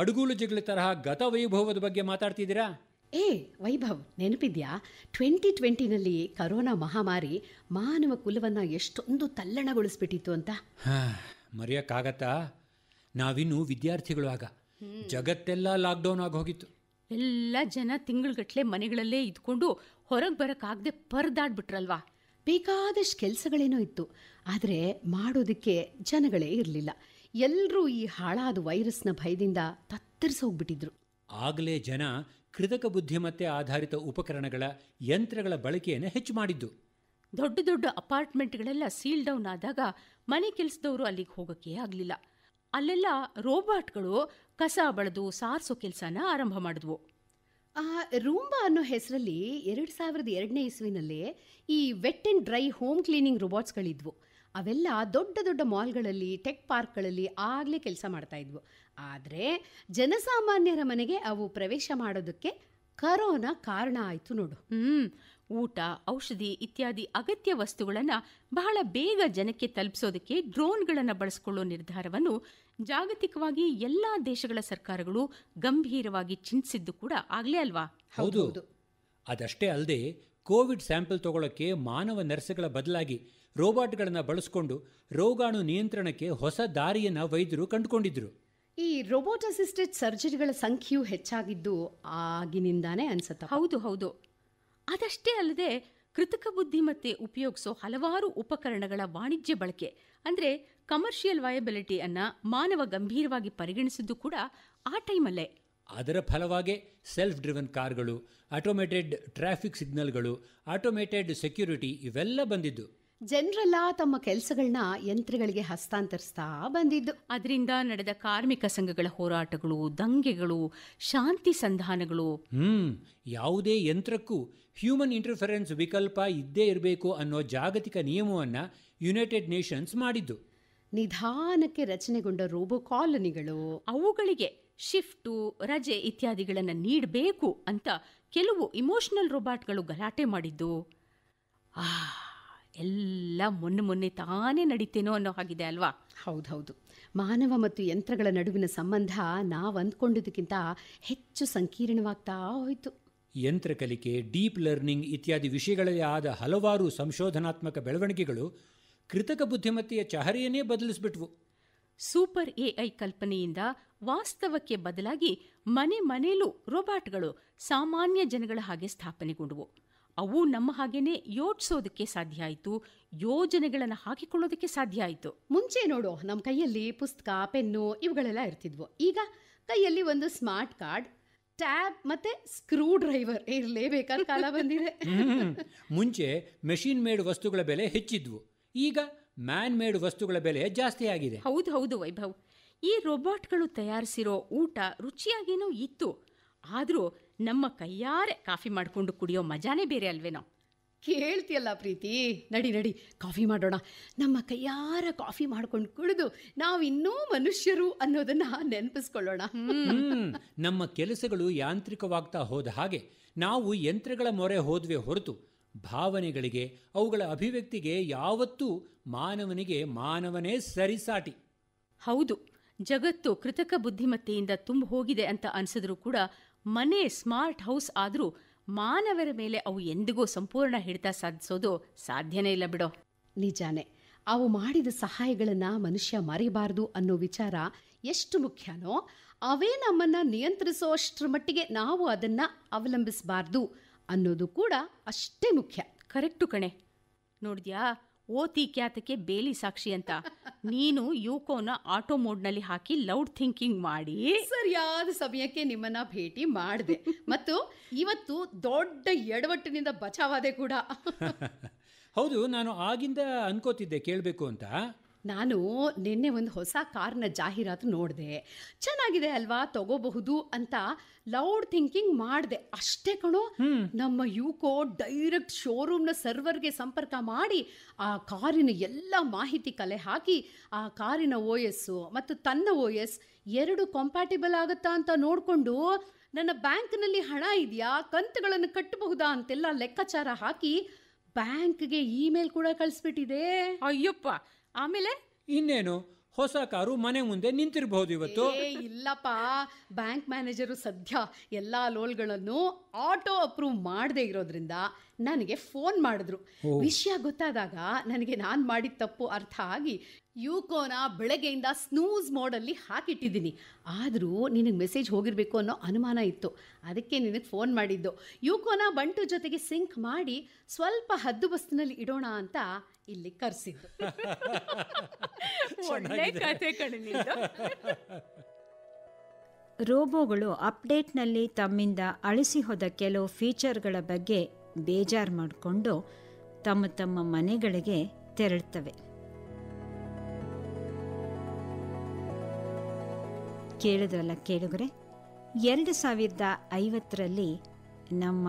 [SPEAKER 3] ಅಡುಗೂಲು ಜಿಗಳ ತರಹ ಗತ ವೈಭವದ ಬಗ್ಗೆ ಮಾತಾಡ್ತಿದ್ದೀರಾ
[SPEAKER 4] ಏ ವೈಭವ್ ನೆನಪಿದ್ಯಾ
[SPEAKER 5] ಟ್ವೆಂಟಿ ಟ್ವೆಂಟಿನಲ್ಲಿ ಕರೋನಾ ಮಹಾಮಾರಿ ಮಾನವ ಕುಲವನ್ನು ಎಷ್ಟೊಂದು ತಲ್ಲಣಗೊಳಿಸ್ಬಿಟ್ಟಿತ್ತು
[SPEAKER 4] ಅಂತ
[SPEAKER 3] ಮರೆಯೋಕ್ಕಾಗತ್ತಾ ನಾವಿನ್ನು ವಿದ್ಯಾರ್ಥಿಗಳು ಆಗ ಜಗತ್ತೆಲ್ಲ ಲಾಕ್ಡೌನ್ ಆಗಿ ಹೋಗಿತ್ತು
[SPEAKER 4] ಎಲ್ಲ ಜನ ತಿಂಗಳುಗಟ್ಟಲೆ ಮನೆಗಳಲ್ಲೇ ಇದ್ಕೊಂಡು ಹೊರಗೆ ಬರೋಕ್ಕಾಗದೆ ಪರದಾಡ್ಬಿಟ್ರಲ್ವಾ ಬೇಕಾದಷ್ಟು ಕೆಲಸಗಳೇನೋ ಇತ್ತು ಆದರೆ
[SPEAKER 5] ಮಾಡೋದಕ್ಕೆ ಜನಗಳೇ ಇರಲಿಲ್ಲ ಎಲ್ಲರೂ ಈ ಹಾಳಾದ ವೈರಸ್ನ ಭಯದಿಂದ
[SPEAKER 4] ತತ್ತರಿಸೋಗ್ಬಿಟ್ಟಿದ್ರು
[SPEAKER 3] ಆಗಲೇ ಜನ ಕೃತಕ ಬುದ್ಧಿಮತ್ತೆ ಆಧಾರಿತ ಉಪಕರಣಗಳ ಯಂತ್ರಗಳ ಬಳಕೆಯನ್ನು ಹೆಚ್ಚು ಮಾಡಿದ್ದು
[SPEAKER 4] ದೊಡ್ಡ ದೊಡ್ಡ ಅಪಾರ್ಟ್ಮೆಂಟ್ಗಳೆಲ್ಲ ಸೀಲ್ ಡೌನ್ ಆದಾಗ ಮನೆ ಕೆಲಸದವರು ಅಲ್ಲಿಗೆ ಹೋಗೋಕ್ಕೆ ಆಗಲಿಲ್ಲ ಅಲ್ಲೆಲ್ಲ ರೋಬಾಟ್ಗಳು ಕಸ ಬಳದು ಸಾರಿಸೋ ಕೆಲಸನ ಆರಂಭ ಮಾಡಿದ್ವು ಆ ರೂಂಬಾ ಅನ್ನೋ ಹೆಸರಲ್ಲಿ ಎರಡು
[SPEAKER 5] ಸಾವಿರದ ಎರಡನೇ ಇಸ್ವಿನಲ್ಲೇ ಈ wet and dry home cleaning ರೋಬೋಟ್ಸ್ಗಳಿದ್ವು ಅವೆಲ್ಲ ದೊಡ್ಡ ದೊಡ್ಡ ಮಾಲ್ಗಳಲ್ಲಿ ಟೆಕ್ ಪಾರ್ಕ್ಗಳಲ್ಲಿ ಆಗಲೇ ಕೆಲಸ ಮಾಡ್ತಾ ಇದ್ವು ಆದರೆ
[SPEAKER 4] ಜನಸಾಮಾನ್ಯರ ಮನೆಗೆ ಅವು ಪ್ರವೇಶ ಮಾಡೋದಕ್ಕೆ ಕರೋನಾ ಕಾರಣ ಆಯಿತು ನೋಡು ಹ್ಞೂ ಊಟ ಔಷಧಿ ಇತ್ಯಾದಿ ಅಗತ್ಯ ವಸ್ತುಗಳನ್ನು ಬಹಳ ಬೇಗ ಜನಕ್ಕೆ ತಲುಪಿಸೋದಕ್ಕೆ ಡ್ರೋನ್ಗಳನ್ನು ಬಳಸ್ಕೊಳ್ಳೋ ನಿರ್ಧಾರವನ್ನು ಜಾಗತಿಕವಾಗಿ ಎಲ್ಲ ದೇಶಗಳ ಸರ್ಕಾರಗಳು ಗಂಭೀರವಾಗಿ ಚಿಂತಿಸಿದ್ದು ಕೂಡ ಆಗಲೇ ಅಲ್ವಾ ಹೌದು
[SPEAKER 3] ಅದಷ್ಟೇ ಅಲ್ಲದೆ ಕೋವಿಡ್ ಸ್ಯಾಂಪಲ್ ತಗೊಳ್ಳೋಕ್ಕೆ ಮಾನವ ನರ್ಸ್ಗಳ ಬದಲಾಗಿ ರೋಬೋಟ್ಗಳನ್ನು ಬಳಸಿಕೊಂಡು ರೋಗಾಣು ನಿಯಂತ್ರಣಕ್ಕೆ ಹೊಸ ದಾರಿಯನ್ನು ವೈದ್ಯರು ಕಂಡುಕೊಂಡಿದ್ರು
[SPEAKER 5] ಈ ರೋಬೋಟ್ ಅಸಿಸ್ಟೆಡ್ ಸರ್ಜರಿಗಳ ಸಂಖ್ಯೆಯೂ ಹೆಚ್ಚಾಗಿದ್ದು ಆಗಿನಿಂದಾನೇ ಅನ್ಸುತ್ತೆ ಹೌದು ಹೌದು
[SPEAKER 4] ಅದಷ್ಟೇ ಅಲ್ಲದೆ ಕೃತಕ ಬುದ್ಧಿಮತ್ತೆ ಉಪಯೋಗಿಸೋ ಹಲವಾರು ಉಪಕರಣಗಳ ವಾಣಿಜ್ಯ ಬಳಕೆ ಅಂದರೆ ಕಮರ್ಷಿಯಲ್ ಅನ್ನ ಮಾನವ ಗಂಭೀರವಾಗಿ ಪರಿಗಣಿಸಿದ್ದು ಕೂಡ ಆ ಟೈಮಲ್ಲೇ
[SPEAKER 3] ಅದರ ಫಲವಾಗಿ ಸೆಲ್ಫ್ ಡ್ರಿವನ್ ಕಾರ್ಗಳು ಆಟೋಮೇಟೆಡ್ ಟ್ರಾಫಿಕ್ ಸಿಗ್ನಲ್ಗಳು ಆಟೋಮೇಟೆಡ್ ಸೆಕ್ಯೂರಿಟಿ ಇವೆಲ್ಲ ಬಂದಿದ್ದು
[SPEAKER 5] ಜನರೆಲ್ಲ ತಮ್ಮ ಕೆಲಸಗಳನ್ನ
[SPEAKER 4] ಯಂತ್ರಗಳಿಗೆ ಹಸ್ತಾಂತರಿಸ್ತಾ ಬಂದಿದ್ದು ಅದರಿಂದ ನಡೆದ ಕಾರ್ಮಿಕ ಸಂಘಗಳ ಹೋರಾಟಗಳು ದಂಗೆಗಳು ಶಾಂತಿ ಸಂಧಾನಗಳು
[SPEAKER 3] ಹ್ಮ್ ಯಾವುದೇ ಯಂತ್ರಕ್ಕೂ ಹ್ಯೂಮನ್ ಇಂಟರ್ಫರೆನ್ಸ್ ವಿಕಲ್ಪ ಇದ್ದೇ ಇರಬೇಕು ಅನ್ನೋ ಜಾಗತಿಕ ನಿಯಮವನ್ನು ಯುನೈಟೆಡ್ ನೇಷನ್ಸ್ ಮಾಡಿದ್ದು
[SPEAKER 4] ನಿಧಾನಕ್ಕೆ ರಚನೆಗೊಂಡ ರೋಬೋ ಕಾಲನಿಗಳು ಅವುಗಳಿಗೆ ಶಿಫ್ಟು ರಜೆ ಇತ್ಯಾದಿಗಳನ್ನು ನೀಡಬೇಕು ಅಂತ ಕೆಲವು ಇಮೋಷನಲ್ ರೋಬಾಟ್ಗಳು ಗಲಾಟೆ ಮಾಡಿದ್ದು ಆ ಎಲ್ಲ ಮೊನ್ನೆ ಮೊನ್ನೆ ತಾನೇ ನಡೀತೇನೋ ಅನ್ನೋ ಹಾಗಿದೆ ಅಲ್ವಾ
[SPEAKER 5] ಹೌದೌದು ಮಾನವ ಮತ್ತು ಯಂತ್ರಗಳ ನಡುವಿನ ಸಂಬಂಧ ನಾವು ಅಂದ್ಕೊಂಡಿದ್ದಕ್ಕಿಂತ ಹೆಚ್ಚು ಸಂಕೀರ್ಣವಾಗ್ತಾ ಹೋಯಿತು
[SPEAKER 3] ಯಂತ್ರ ಕಲಿಕೆ ಡೀಪ್ ಲರ್ನಿಂಗ್ ಇತ್ಯಾದಿ ವಿಷಯಗಳಲ್ಲಿ ಆದ ಹಲವಾರು ಸಂಶೋಧನಾತ್ಮಕ ಬೆಳವಣಿಗೆಗಳು ಕೃತಕ ಬುದ್ಧಿಮತ್ತೆಯ ಚಹರೆಯನ್ನೇ ಬದಲಿಸ್ಬಿಟ್ವು
[SPEAKER 4] ಸೂಪರ್ ಎಐ ಕಲ್ಪನೆಯಿಂದ ವಾಸ್ತವಕ್ಕೆ ಬದಲಾಗಿ ಮನೆ ಮನೆಯಲ್ಲೂ ರೋಬಾಟ್ಗಳು ಸಾಮಾನ್ಯ ಜನಗಳ ಹಾಗೆ ಸ್ಥಾಪನೆಗೊಂಡವು ಅವು ನಮ್ಮ ಹಾಗೇನೆ ಯೋಚಿಸೋದಕ್ಕೆ ಸಾಧ್ಯ ಆಯಿತು ಯೋಜನೆಗಳನ್ನು ಹಾಕಿಕೊಳ್ಳೋದಕ್ಕೆ ಸಾಧ್ಯ ಆಯಿತು ಮುಂಚೆ ನೋಡು ನಮ್ಮ ಕೈಯಲ್ಲಿ ಪುಸ್ತಕ ಪೆನ್ನು ಇವುಗಳೆಲ್ಲ ಇರ್ತಿದ್ವು ಈಗ ಕೈಯಲ್ಲಿ
[SPEAKER 5] ಒಂದು ಸ್ಮಾರ್ಟ್ ಕಾರ್ಡ್ ಟ್ಯಾಬ್ ಮತ್ತೆ ಸ್ಕ್ರೂ ಡ್ರೈವರ್ ಇರಲೇಬೇಕಾದ ಕಾಲ ಬಂದಿದೆ
[SPEAKER 3] ಮುಂಚೆ ಮೆಷಿನ್ ಮೇಡ್ ವಸ್ತುಗಳ ಬೆಲೆ ಹೆಚ್ಚಿದ್ವು ಈಗ ಮ್ಯಾನ್ ಮೇಡ್ ವಸ್ತುಗಳ ಬೆಲೆ ಜಾಸ್ತಿ ಆಗಿದೆ
[SPEAKER 4] ಹೌದು ಹೌದು ವೈಭವ್ ಈ ರೋಬೋಟ್ಗಳು ತಯಾರಿಸಿರೋ ಊಟ ರುಚಿಯಾಗೇನೋ ಇತ್ತು ಆದರೂ ನಮ್ಮ ಕೈಯಾರೆ ಕಾಫಿ ಮಾಡಿಕೊಂಡು ಕುಡಿಯೋ ಮಜಾನೇ ಬೇರೆ ಅಲ್ವೇನೋ
[SPEAKER 5] ಕೇಳ್ತಿಯಲ್ಲ ಪ್ರೀತಿ ನಡಿ ನಡಿ ಕಾಫಿ ಮಾಡೋಣ ನಮ್ಮ ಕೈಯಾರ ಕಾಫಿ ಮಾಡ್ಕೊಂಡು ಕುಡಿದು ನಾವು ಇನ್ನೂ ಮನುಷ್ಯರು ಅನ್ನೋದನ್ನ ನೆನಪಿಸ್ಕೊಳ್ಳೋಣ
[SPEAKER 3] ನಮ್ಮ ಕೆಲಸಗಳು ಯಾಂತ್ರಿಕವಾಗ್ತಾ ಹೋದ ಹಾಗೆ ನಾವು ಯಂತ್ರಗಳ ಮೊರೆ ಹೋದ್ವೆ ಹೊರತು ಭಾವನೆಗಳಿಗೆ ಅವುಗಳ ಅಭಿವ್ಯಕ್ತಿಗೆ ಯಾವತ್ತೂ ಮಾನವನಿಗೆ ಮಾನವನೇ ಸರಿಸಾಟಿ
[SPEAKER 4] ಹೌದು ಜಗತ್ತು ಕೃತಕ ಬುದ್ಧಿಮತ್ತೆಯಿಂದ ತುಂಬ ಹೋಗಿದೆ ಅಂತ ಅನಿಸಿದ್ರೂ ಕೂಡ ಮನೆ ಸ್ಮಾರ್ಟ್ ಹೌಸ್ ಆದರೂ ಮಾನವರ ಮೇಲೆ ಅವು ಎಂದಿಗೂ ಸಂಪೂರ್ಣ ಹಿಡಿತ ಸಾಧಿಸೋದು ಸಾಧ್ಯನೇ ಇಲ್ಲ ಬಿಡೋ ನಿಜಾನೆ ಅವು ಮಾಡಿದ
[SPEAKER 5] ಸಹಾಯಗಳನ್ನು ಮನುಷ್ಯ ಮರೆಯಬಾರದು ಅನ್ನೋ ವಿಚಾರ ಎಷ್ಟು ಮುಖ್ಯನೋ ಅವೇ ನಮ್ಮನ್ನು ನಿಯಂತ್ರಿಸೋ ಅಷ್ಟರ ಮಟ್ಟಿಗೆ ನಾವು ಅದನ್ನು ಅವಲಂಬಿಸಬಾರ್ದು ಅನ್ನೋದು ಕೂಡ
[SPEAKER 4] ಅಷ್ಟೇ ಮುಖ್ಯ ಕರೆಕ್ಟು ಕಣೆ ನೋಡಿದ್ಯಾ ಓತಿ ಖ್ಯಾತಕ್ಕೆ ಬೇಲಿ ಸಾಕ್ಷಿ ಅಂತ ನೀನು ಯುಕೋನ ಆಟೋ ಮೋಡ್ನಲ್ಲಿ ಹಾಕಿ ಲೌಡ್ ಥಿಂಕಿಂಗ್ ಮಾಡಿ ಸರಿಯಾದ
[SPEAKER 5] ಸಮಯಕ್ಕೆ ನಿಮ್ಮನ್ನ ಭೇಟಿ ಮಾಡಿದೆ ಮತ್ತು ಇವತ್ತು ದೊಡ್ಡ ಎಡವಟ್ಟಿನಿಂದ ಬಚಾವಾದೆ ಕೂಡ
[SPEAKER 3] ಹೌದು ನಾನು ಆಗಿಂದ ಅನ್ಕೋತಿದ್ದೆ ಕೇಳಬೇಕು ಅಂತ
[SPEAKER 5] ನಾನು ನಿನ್ನೆ ಒಂದು ಹೊಸ ಕಾರ್ನ ಜಾಹೀರಾತು ನೋಡಿದೆ ಚೆನ್ನಾಗಿದೆ ಅಲ್ವಾ ತಗೋಬಹುದು ಅಂತ ಲೌಡ್ ಥಿಂಕಿಂಗ್ ಮಾಡಿದೆ ಅಷ್ಟೇ ಕಣೋ ನಮ್ಮ ಯುಕೋ ಡೈರೆಕ್ಟ್ ಶೋರೂಮ್ನ ಸರ್ವರ್ಗೆ ಸಂಪರ್ಕ ಮಾಡಿ ಆ ಕಾರಿನ ಎಲ್ಲ ಮಾಹಿತಿ ಕಲೆ ಹಾಕಿ ಆ ಕಾರಿನ ಓ ಎಸ್ಸು ಮತ್ತು ತನ್ನ ಓ ಎಸ್ ಎರಡು ಕಾಂಪ್ಯಾಟಿಬಲ್ ಆಗುತ್ತಾ ಅಂತ ನೋಡಿಕೊಂಡು ನನ್ನ ಬ್ಯಾಂಕ್ನಲ್ಲಿ ಹಣ ಇದೆಯಾ ಕಂತುಗಳನ್ನು ಕಟ್ಟಬಹುದಾ ಅಂತೆಲ್ಲ ಲೆಕ್ಕಾಚಾರ ಹಾಕಿ ಬ್ಯಾಂಕ್ಗೆ ಇಮೇಲ್ ಕೂಡ ಕಳಿಸ್ಬಿಟ್ಟಿದೆ ಅಯ್ಯಪ್ಪ ಆಮೇಲೆ
[SPEAKER 3] ಇನ್ನೇನು ಹೊಸ ಕಾರು ಮನೆ ಮುಂದೆ ನಿಂತಿರಬಹುದು ಇವತ್ತು
[SPEAKER 5] ಇಲ್ಲಪ್ಪ ಬ್ಯಾಂಕ್ ಮ್ಯಾನೇಜರು ಸದ್ಯ ಎಲ್ಲ ಲೋನ್ಗಳನ್ನು ಆಟೋ ಅಪ್ರೂವ್ ಮಾಡದೇ ಇರೋದ್ರಿಂದ ನನಗೆ ಫೋನ್ ಮಾಡಿದ್ರು ವಿಷಯ ಗೊತ್ತಾದಾಗ ನನಗೆ ನಾನು ಮಾಡಿದ ತಪ್ಪು ಅರ್ಥ ಆಗಿ ಯೂಕೋನ ಬೆಳಗ್ಗೆಯಿಂದ ಸ್ನೂಸ್ ಮೋಡಲ್ಲಿ ಹಾಕಿಟ್ಟಿದ್ದೀನಿ ಆದರೂ ನಿನಗೆ ಮೆಸೇಜ್ ಹೋಗಿರಬೇಕು ಅನ್ನೋ ಅನುಮಾನ ಇತ್ತು ಅದಕ್ಕೆ ನಿನಗೆ ಫೋನ್ ಮಾಡಿದ್ದು ಯುಕೋನ ಬಂಟು ಜೊತೆಗೆ ಸಿಂಕ್ ಮಾಡಿ ಸ್ವಲ್ಪ ಹದ್ದು ಬಸ್ತಿನಲ್ಲಿ ಇಡೋಣ ಅಂತ ಇಲ್ಲಿ ಕರೆಸಿದ್ದು
[SPEAKER 4] ಒಳ್ಳೆ ಕತೆ
[SPEAKER 2] ರೋಬೋಗಳು ಅಪ್ಡೇಟ್ನಲ್ಲಿ ತಮ್ಮಿಂದ ಅಳಿಸಿ ಹೋದ ಕೆಲವು ಫೀಚರ್ಗಳ ಬಗ್ಗೆ ಬೇಜಾರು ಮಾಡಿಕೊಂಡು ತಮ್ಮ ತಮ್ಮ ಮನೆಗಳಿಗೆ ತೆರಳುತ್ತವೆ ಕೇಳಿದ್ರಲ್ಲ ಕೇಳುಗರೆ ಎರಡು ಸಾವಿರದ ಐವತ್ತರಲ್ಲಿ ನಮ್ಮ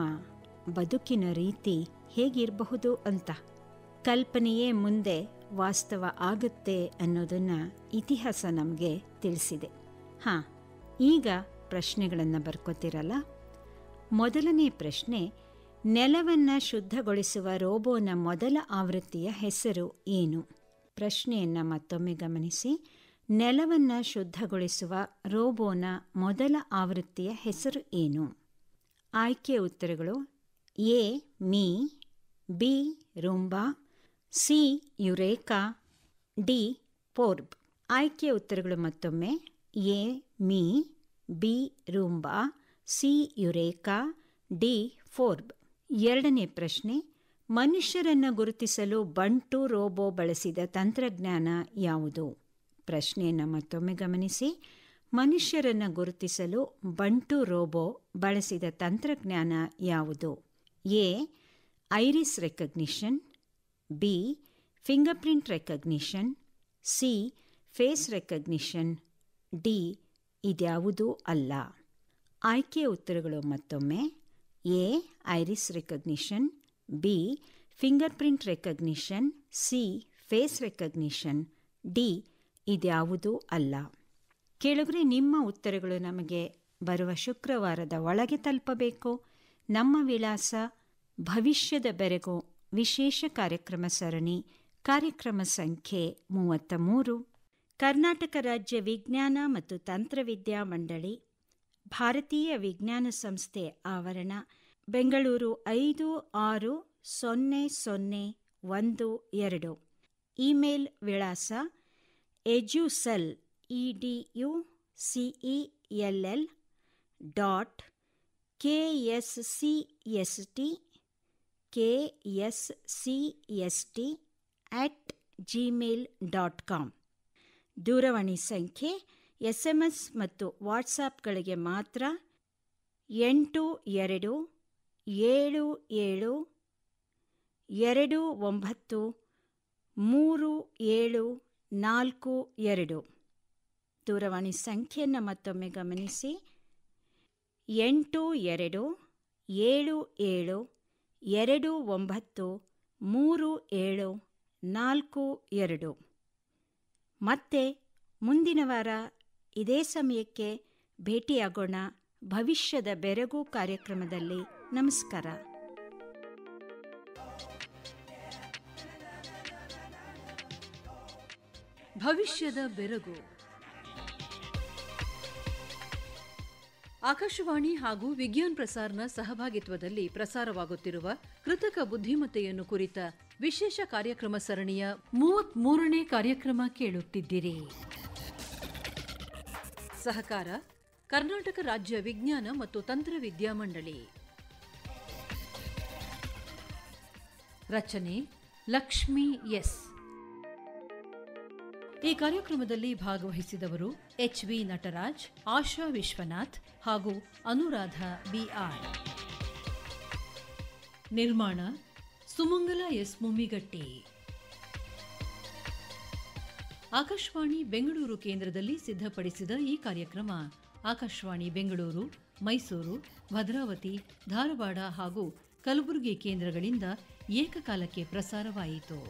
[SPEAKER 2] ಬದುಕಿನ ರೀತಿ ಹೇಗಿರಬಹುದು ಅಂತ ಕಲ್ಪನೆಯೇ ಮುಂದೆ ವಾಸ್ತವ ಆಗುತ್ತೆ ಅನ್ನೋದನ್ನು ಇತಿಹಾಸ ನಮಗೆ ತಿಳಿಸಿದೆ ಹಾಂ ಈಗ ಪ್ರಶ್ನೆಗಳನ್ನು ಬರ್ಕೋತಿರಲ್ಲ ಮೊದಲನೇ ಪ್ರಶ್ನೆ ನೆಲವನ್ನು ಶುದ್ಧಗೊಳಿಸುವ ರೋಬೋನ ಮೊದಲ ಆವೃತ್ತಿಯ ಹೆಸರು ಏನು ಪ್ರಶ್ನೆಯನ್ನು ಮತ್ತೊಮ್ಮೆ ಗಮನಿಸಿ ನೆಲವನ್ನು ಶುದ್ಧಗೊಳಿಸುವ ರೋಬೋನ ಮೊದಲ ಆವೃತ್ತಿಯ ಹೆಸರು ಏನು ಆಯ್ಕೆ ಉತ್ತರಗಳು A Mi B Roomba C Eureka D Forbes ಆಯ್ಕೆ ಉತ್ತರಗಳು ಮತ್ತೊಮ್ಮೆ A Mi B Roomba C Eureka D Forbes ಎರಡನೇ ಪ್ರಶ್ನೆ ಮನುಷ್ಯರನ್ನು ಗುರುತಿಸಲು ಬಂಟು ರೋಬೋ ಬಳಸಿದ ತಂತ್ರಜ್ಞಾನ ಯಾವುದು ಪ್ರಶ್ನೆಯನ್ನು ಮತ್ತೊಮ್ಮೆ ಗಮನಿಸಿ ಮನುಷ್ಯರನ್ನು ಗುರುತಿಸಲು ಬಂಟು ರೋಬೋ ಬಳಸಿದ ತಂತ್ರಜ್ಞಾನ ಯಾವುದು A iris recognition B fingerprint recognition C face recognition D ಇದ್ಯಾವುದೂ ಅಲ್ಲ ಆಯ್ಕೆಯ ಉತ್ತರಗಳು ಮತ್ತೊಮ್ಮೆ A iris recognition B finger print recognition C face recognition D ಇದ್ಯಾವುದೂ ಅಲ್ಲ ಕೆಳಗರೆ ನಿಮ್ಮ ಉತ್ತರಗಳು ನಮಗೆ ಬರುವ ಶುಕ್ರವಾರದ ಒಳಗೆ ತಲುಪಬೇಕು ನಮ್ಮ ವಿಳಾಸ ಭವಿಷ್ಯದ ಬೆರೆಗೂ ವಿಶೇಷ ಕಾರ್ಯಕ್ರಮ ಸರಣಿ ಕಾರ್ಯಕ್ರಮ ಸಂಖ್ಯೆ ಮೂವತ್ತ ಮೂರು ಕರ್ನಾಟಕ ರಾಜ್ಯ ವಿಜ್ಞಾನ ಮತ್ತು ತಂತ್ರವಿದ್ಯಾ ಮಂಡಳಿ ಭಾರತೀಯ ವಿಜ್ಞಾನ ಸಂಸ್ಥೆ ಆವರಣ ಬೆಂಗಳೂರು ಐದು ಆರು ಸೊನ್ನೆ ಸೊನ್ನೆ ಒಂದು ಎರಡು ಇಮೇಲ್ ವಿಳಾಸ Educell E D U L L dot K S C S T K S C S T at Gmail dot com ದೂರವಾಣಿ ಸಂಖ್ಯೆ ಎಸ್ಎಂಎಸ್ ಮತ್ತು ವಾಟ್ಸಾಪ್ಗಳಿಗೆ ಮಾತ್ರ ಎಂಟು ಎರಡು ಏಳು ಏಳು ಎರಡು ಒಂಬತ್ತು ಮೂರು ಏಳು ನಾಲ್ಕು ಎರಡು ದೂರವಾಣಿ ಸಂಖ್ಯೆಯನ್ನು ಮತ್ತೊಮ್ಮೆ ಗಮನಿಸಿ ಎಂಟು ಎರಡು ಏಳು ಏಳು ಎರಡು ಒಂಬತ್ತು ಮೂರು ಏಳು ನಾಲ್ಕು ಎರಡು ಮತ್ತೆ ಮುಂದಿನ ವಾರ ಇದೇ ಸಮಯಕ್ಕೆ ಭೇಟಿಯಾಗೋಣ ಭವಿಷ್ಯದ ಬೆರಗು ಕಾರ್ಯಕ್ರಮದಲ್ಲಿ ನಮಸ್ಕಾರ
[SPEAKER 1] ಭವಿಷ್ಯದ ಬೆರಗು ಆಕಾಶವಾಣಿ ಹಾಗೂ ವಿಜ್ಞಾನ್ ಪ್ರಸಾರ್ನ ಸಹಭಾಗಿತ್ವದಲ್ಲಿ ಪ್ರಸಾರವಾಗುತ್ತಿರುವ ಕೃತಕ ಬುದ್ಧಿಮತ್ತೆಯನ್ನು ಕುರಿತ ವಿಶೇಷ ಕಾರ್ಯಕ್ರಮ ಸರಣಿಯ ಮೂವತ್ತ್ ಮೂರನೇ ಕಾರ್ಯಕ್ರಮ ಕೇಳುತ್ತಿದ್ದೀರಿ ಸಹಕಾರ ಕರ್ನಾಟಕ ರಾಜ್ಯ ವಿಜ್ಞಾನ ಮತ್ತು ತಂತ್ರವಿದ್ಯಾ ಮಂಡಳಿ ರಚನೆ ಲಕ್ಷ್ಮಿ ಎಸ್ ಈ ಕಾರ್ಯಕ್ರಮದಲ್ಲಿ ಭಾಗವಹಿಸಿದವರು ಎಚ್ ವಿ ನಟರಾಜ್ ಆಶಾ ವಿಶ್ವನಾಥ್ ಹಾಗೂ ಅನುರಾಧ ಬಿಆರ್ ನಿರ್ಮಾಣ ಸುಮಂಗಲ ಎಸ್ ಮುಮ್ಮಿಗಟ್ಟಿ ಆಕಾಶವಾಣಿ ಬೆಂಗಳೂರು ಕೇಂದ್ರದಲ್ಲಿ ಸಿದ್ಧಪಡಿಸಿದ ಈ ಕಾರ್ಯಕ್ರಮ ಆಕಾಶವಾಣಿ ಬೆಂಗಳೂರು ಮೈಸೂರು ಭದ್ರಾವತಿ ಧಾರವಾಡ ಹಾಗೂ ಕಲಬುರಗಿ ಕೇಂದ್ರಗಳಿಂದ ಏಕಕಾಲಕ್ಕೆ ಪ್ರಸಾರವಾಯಿತು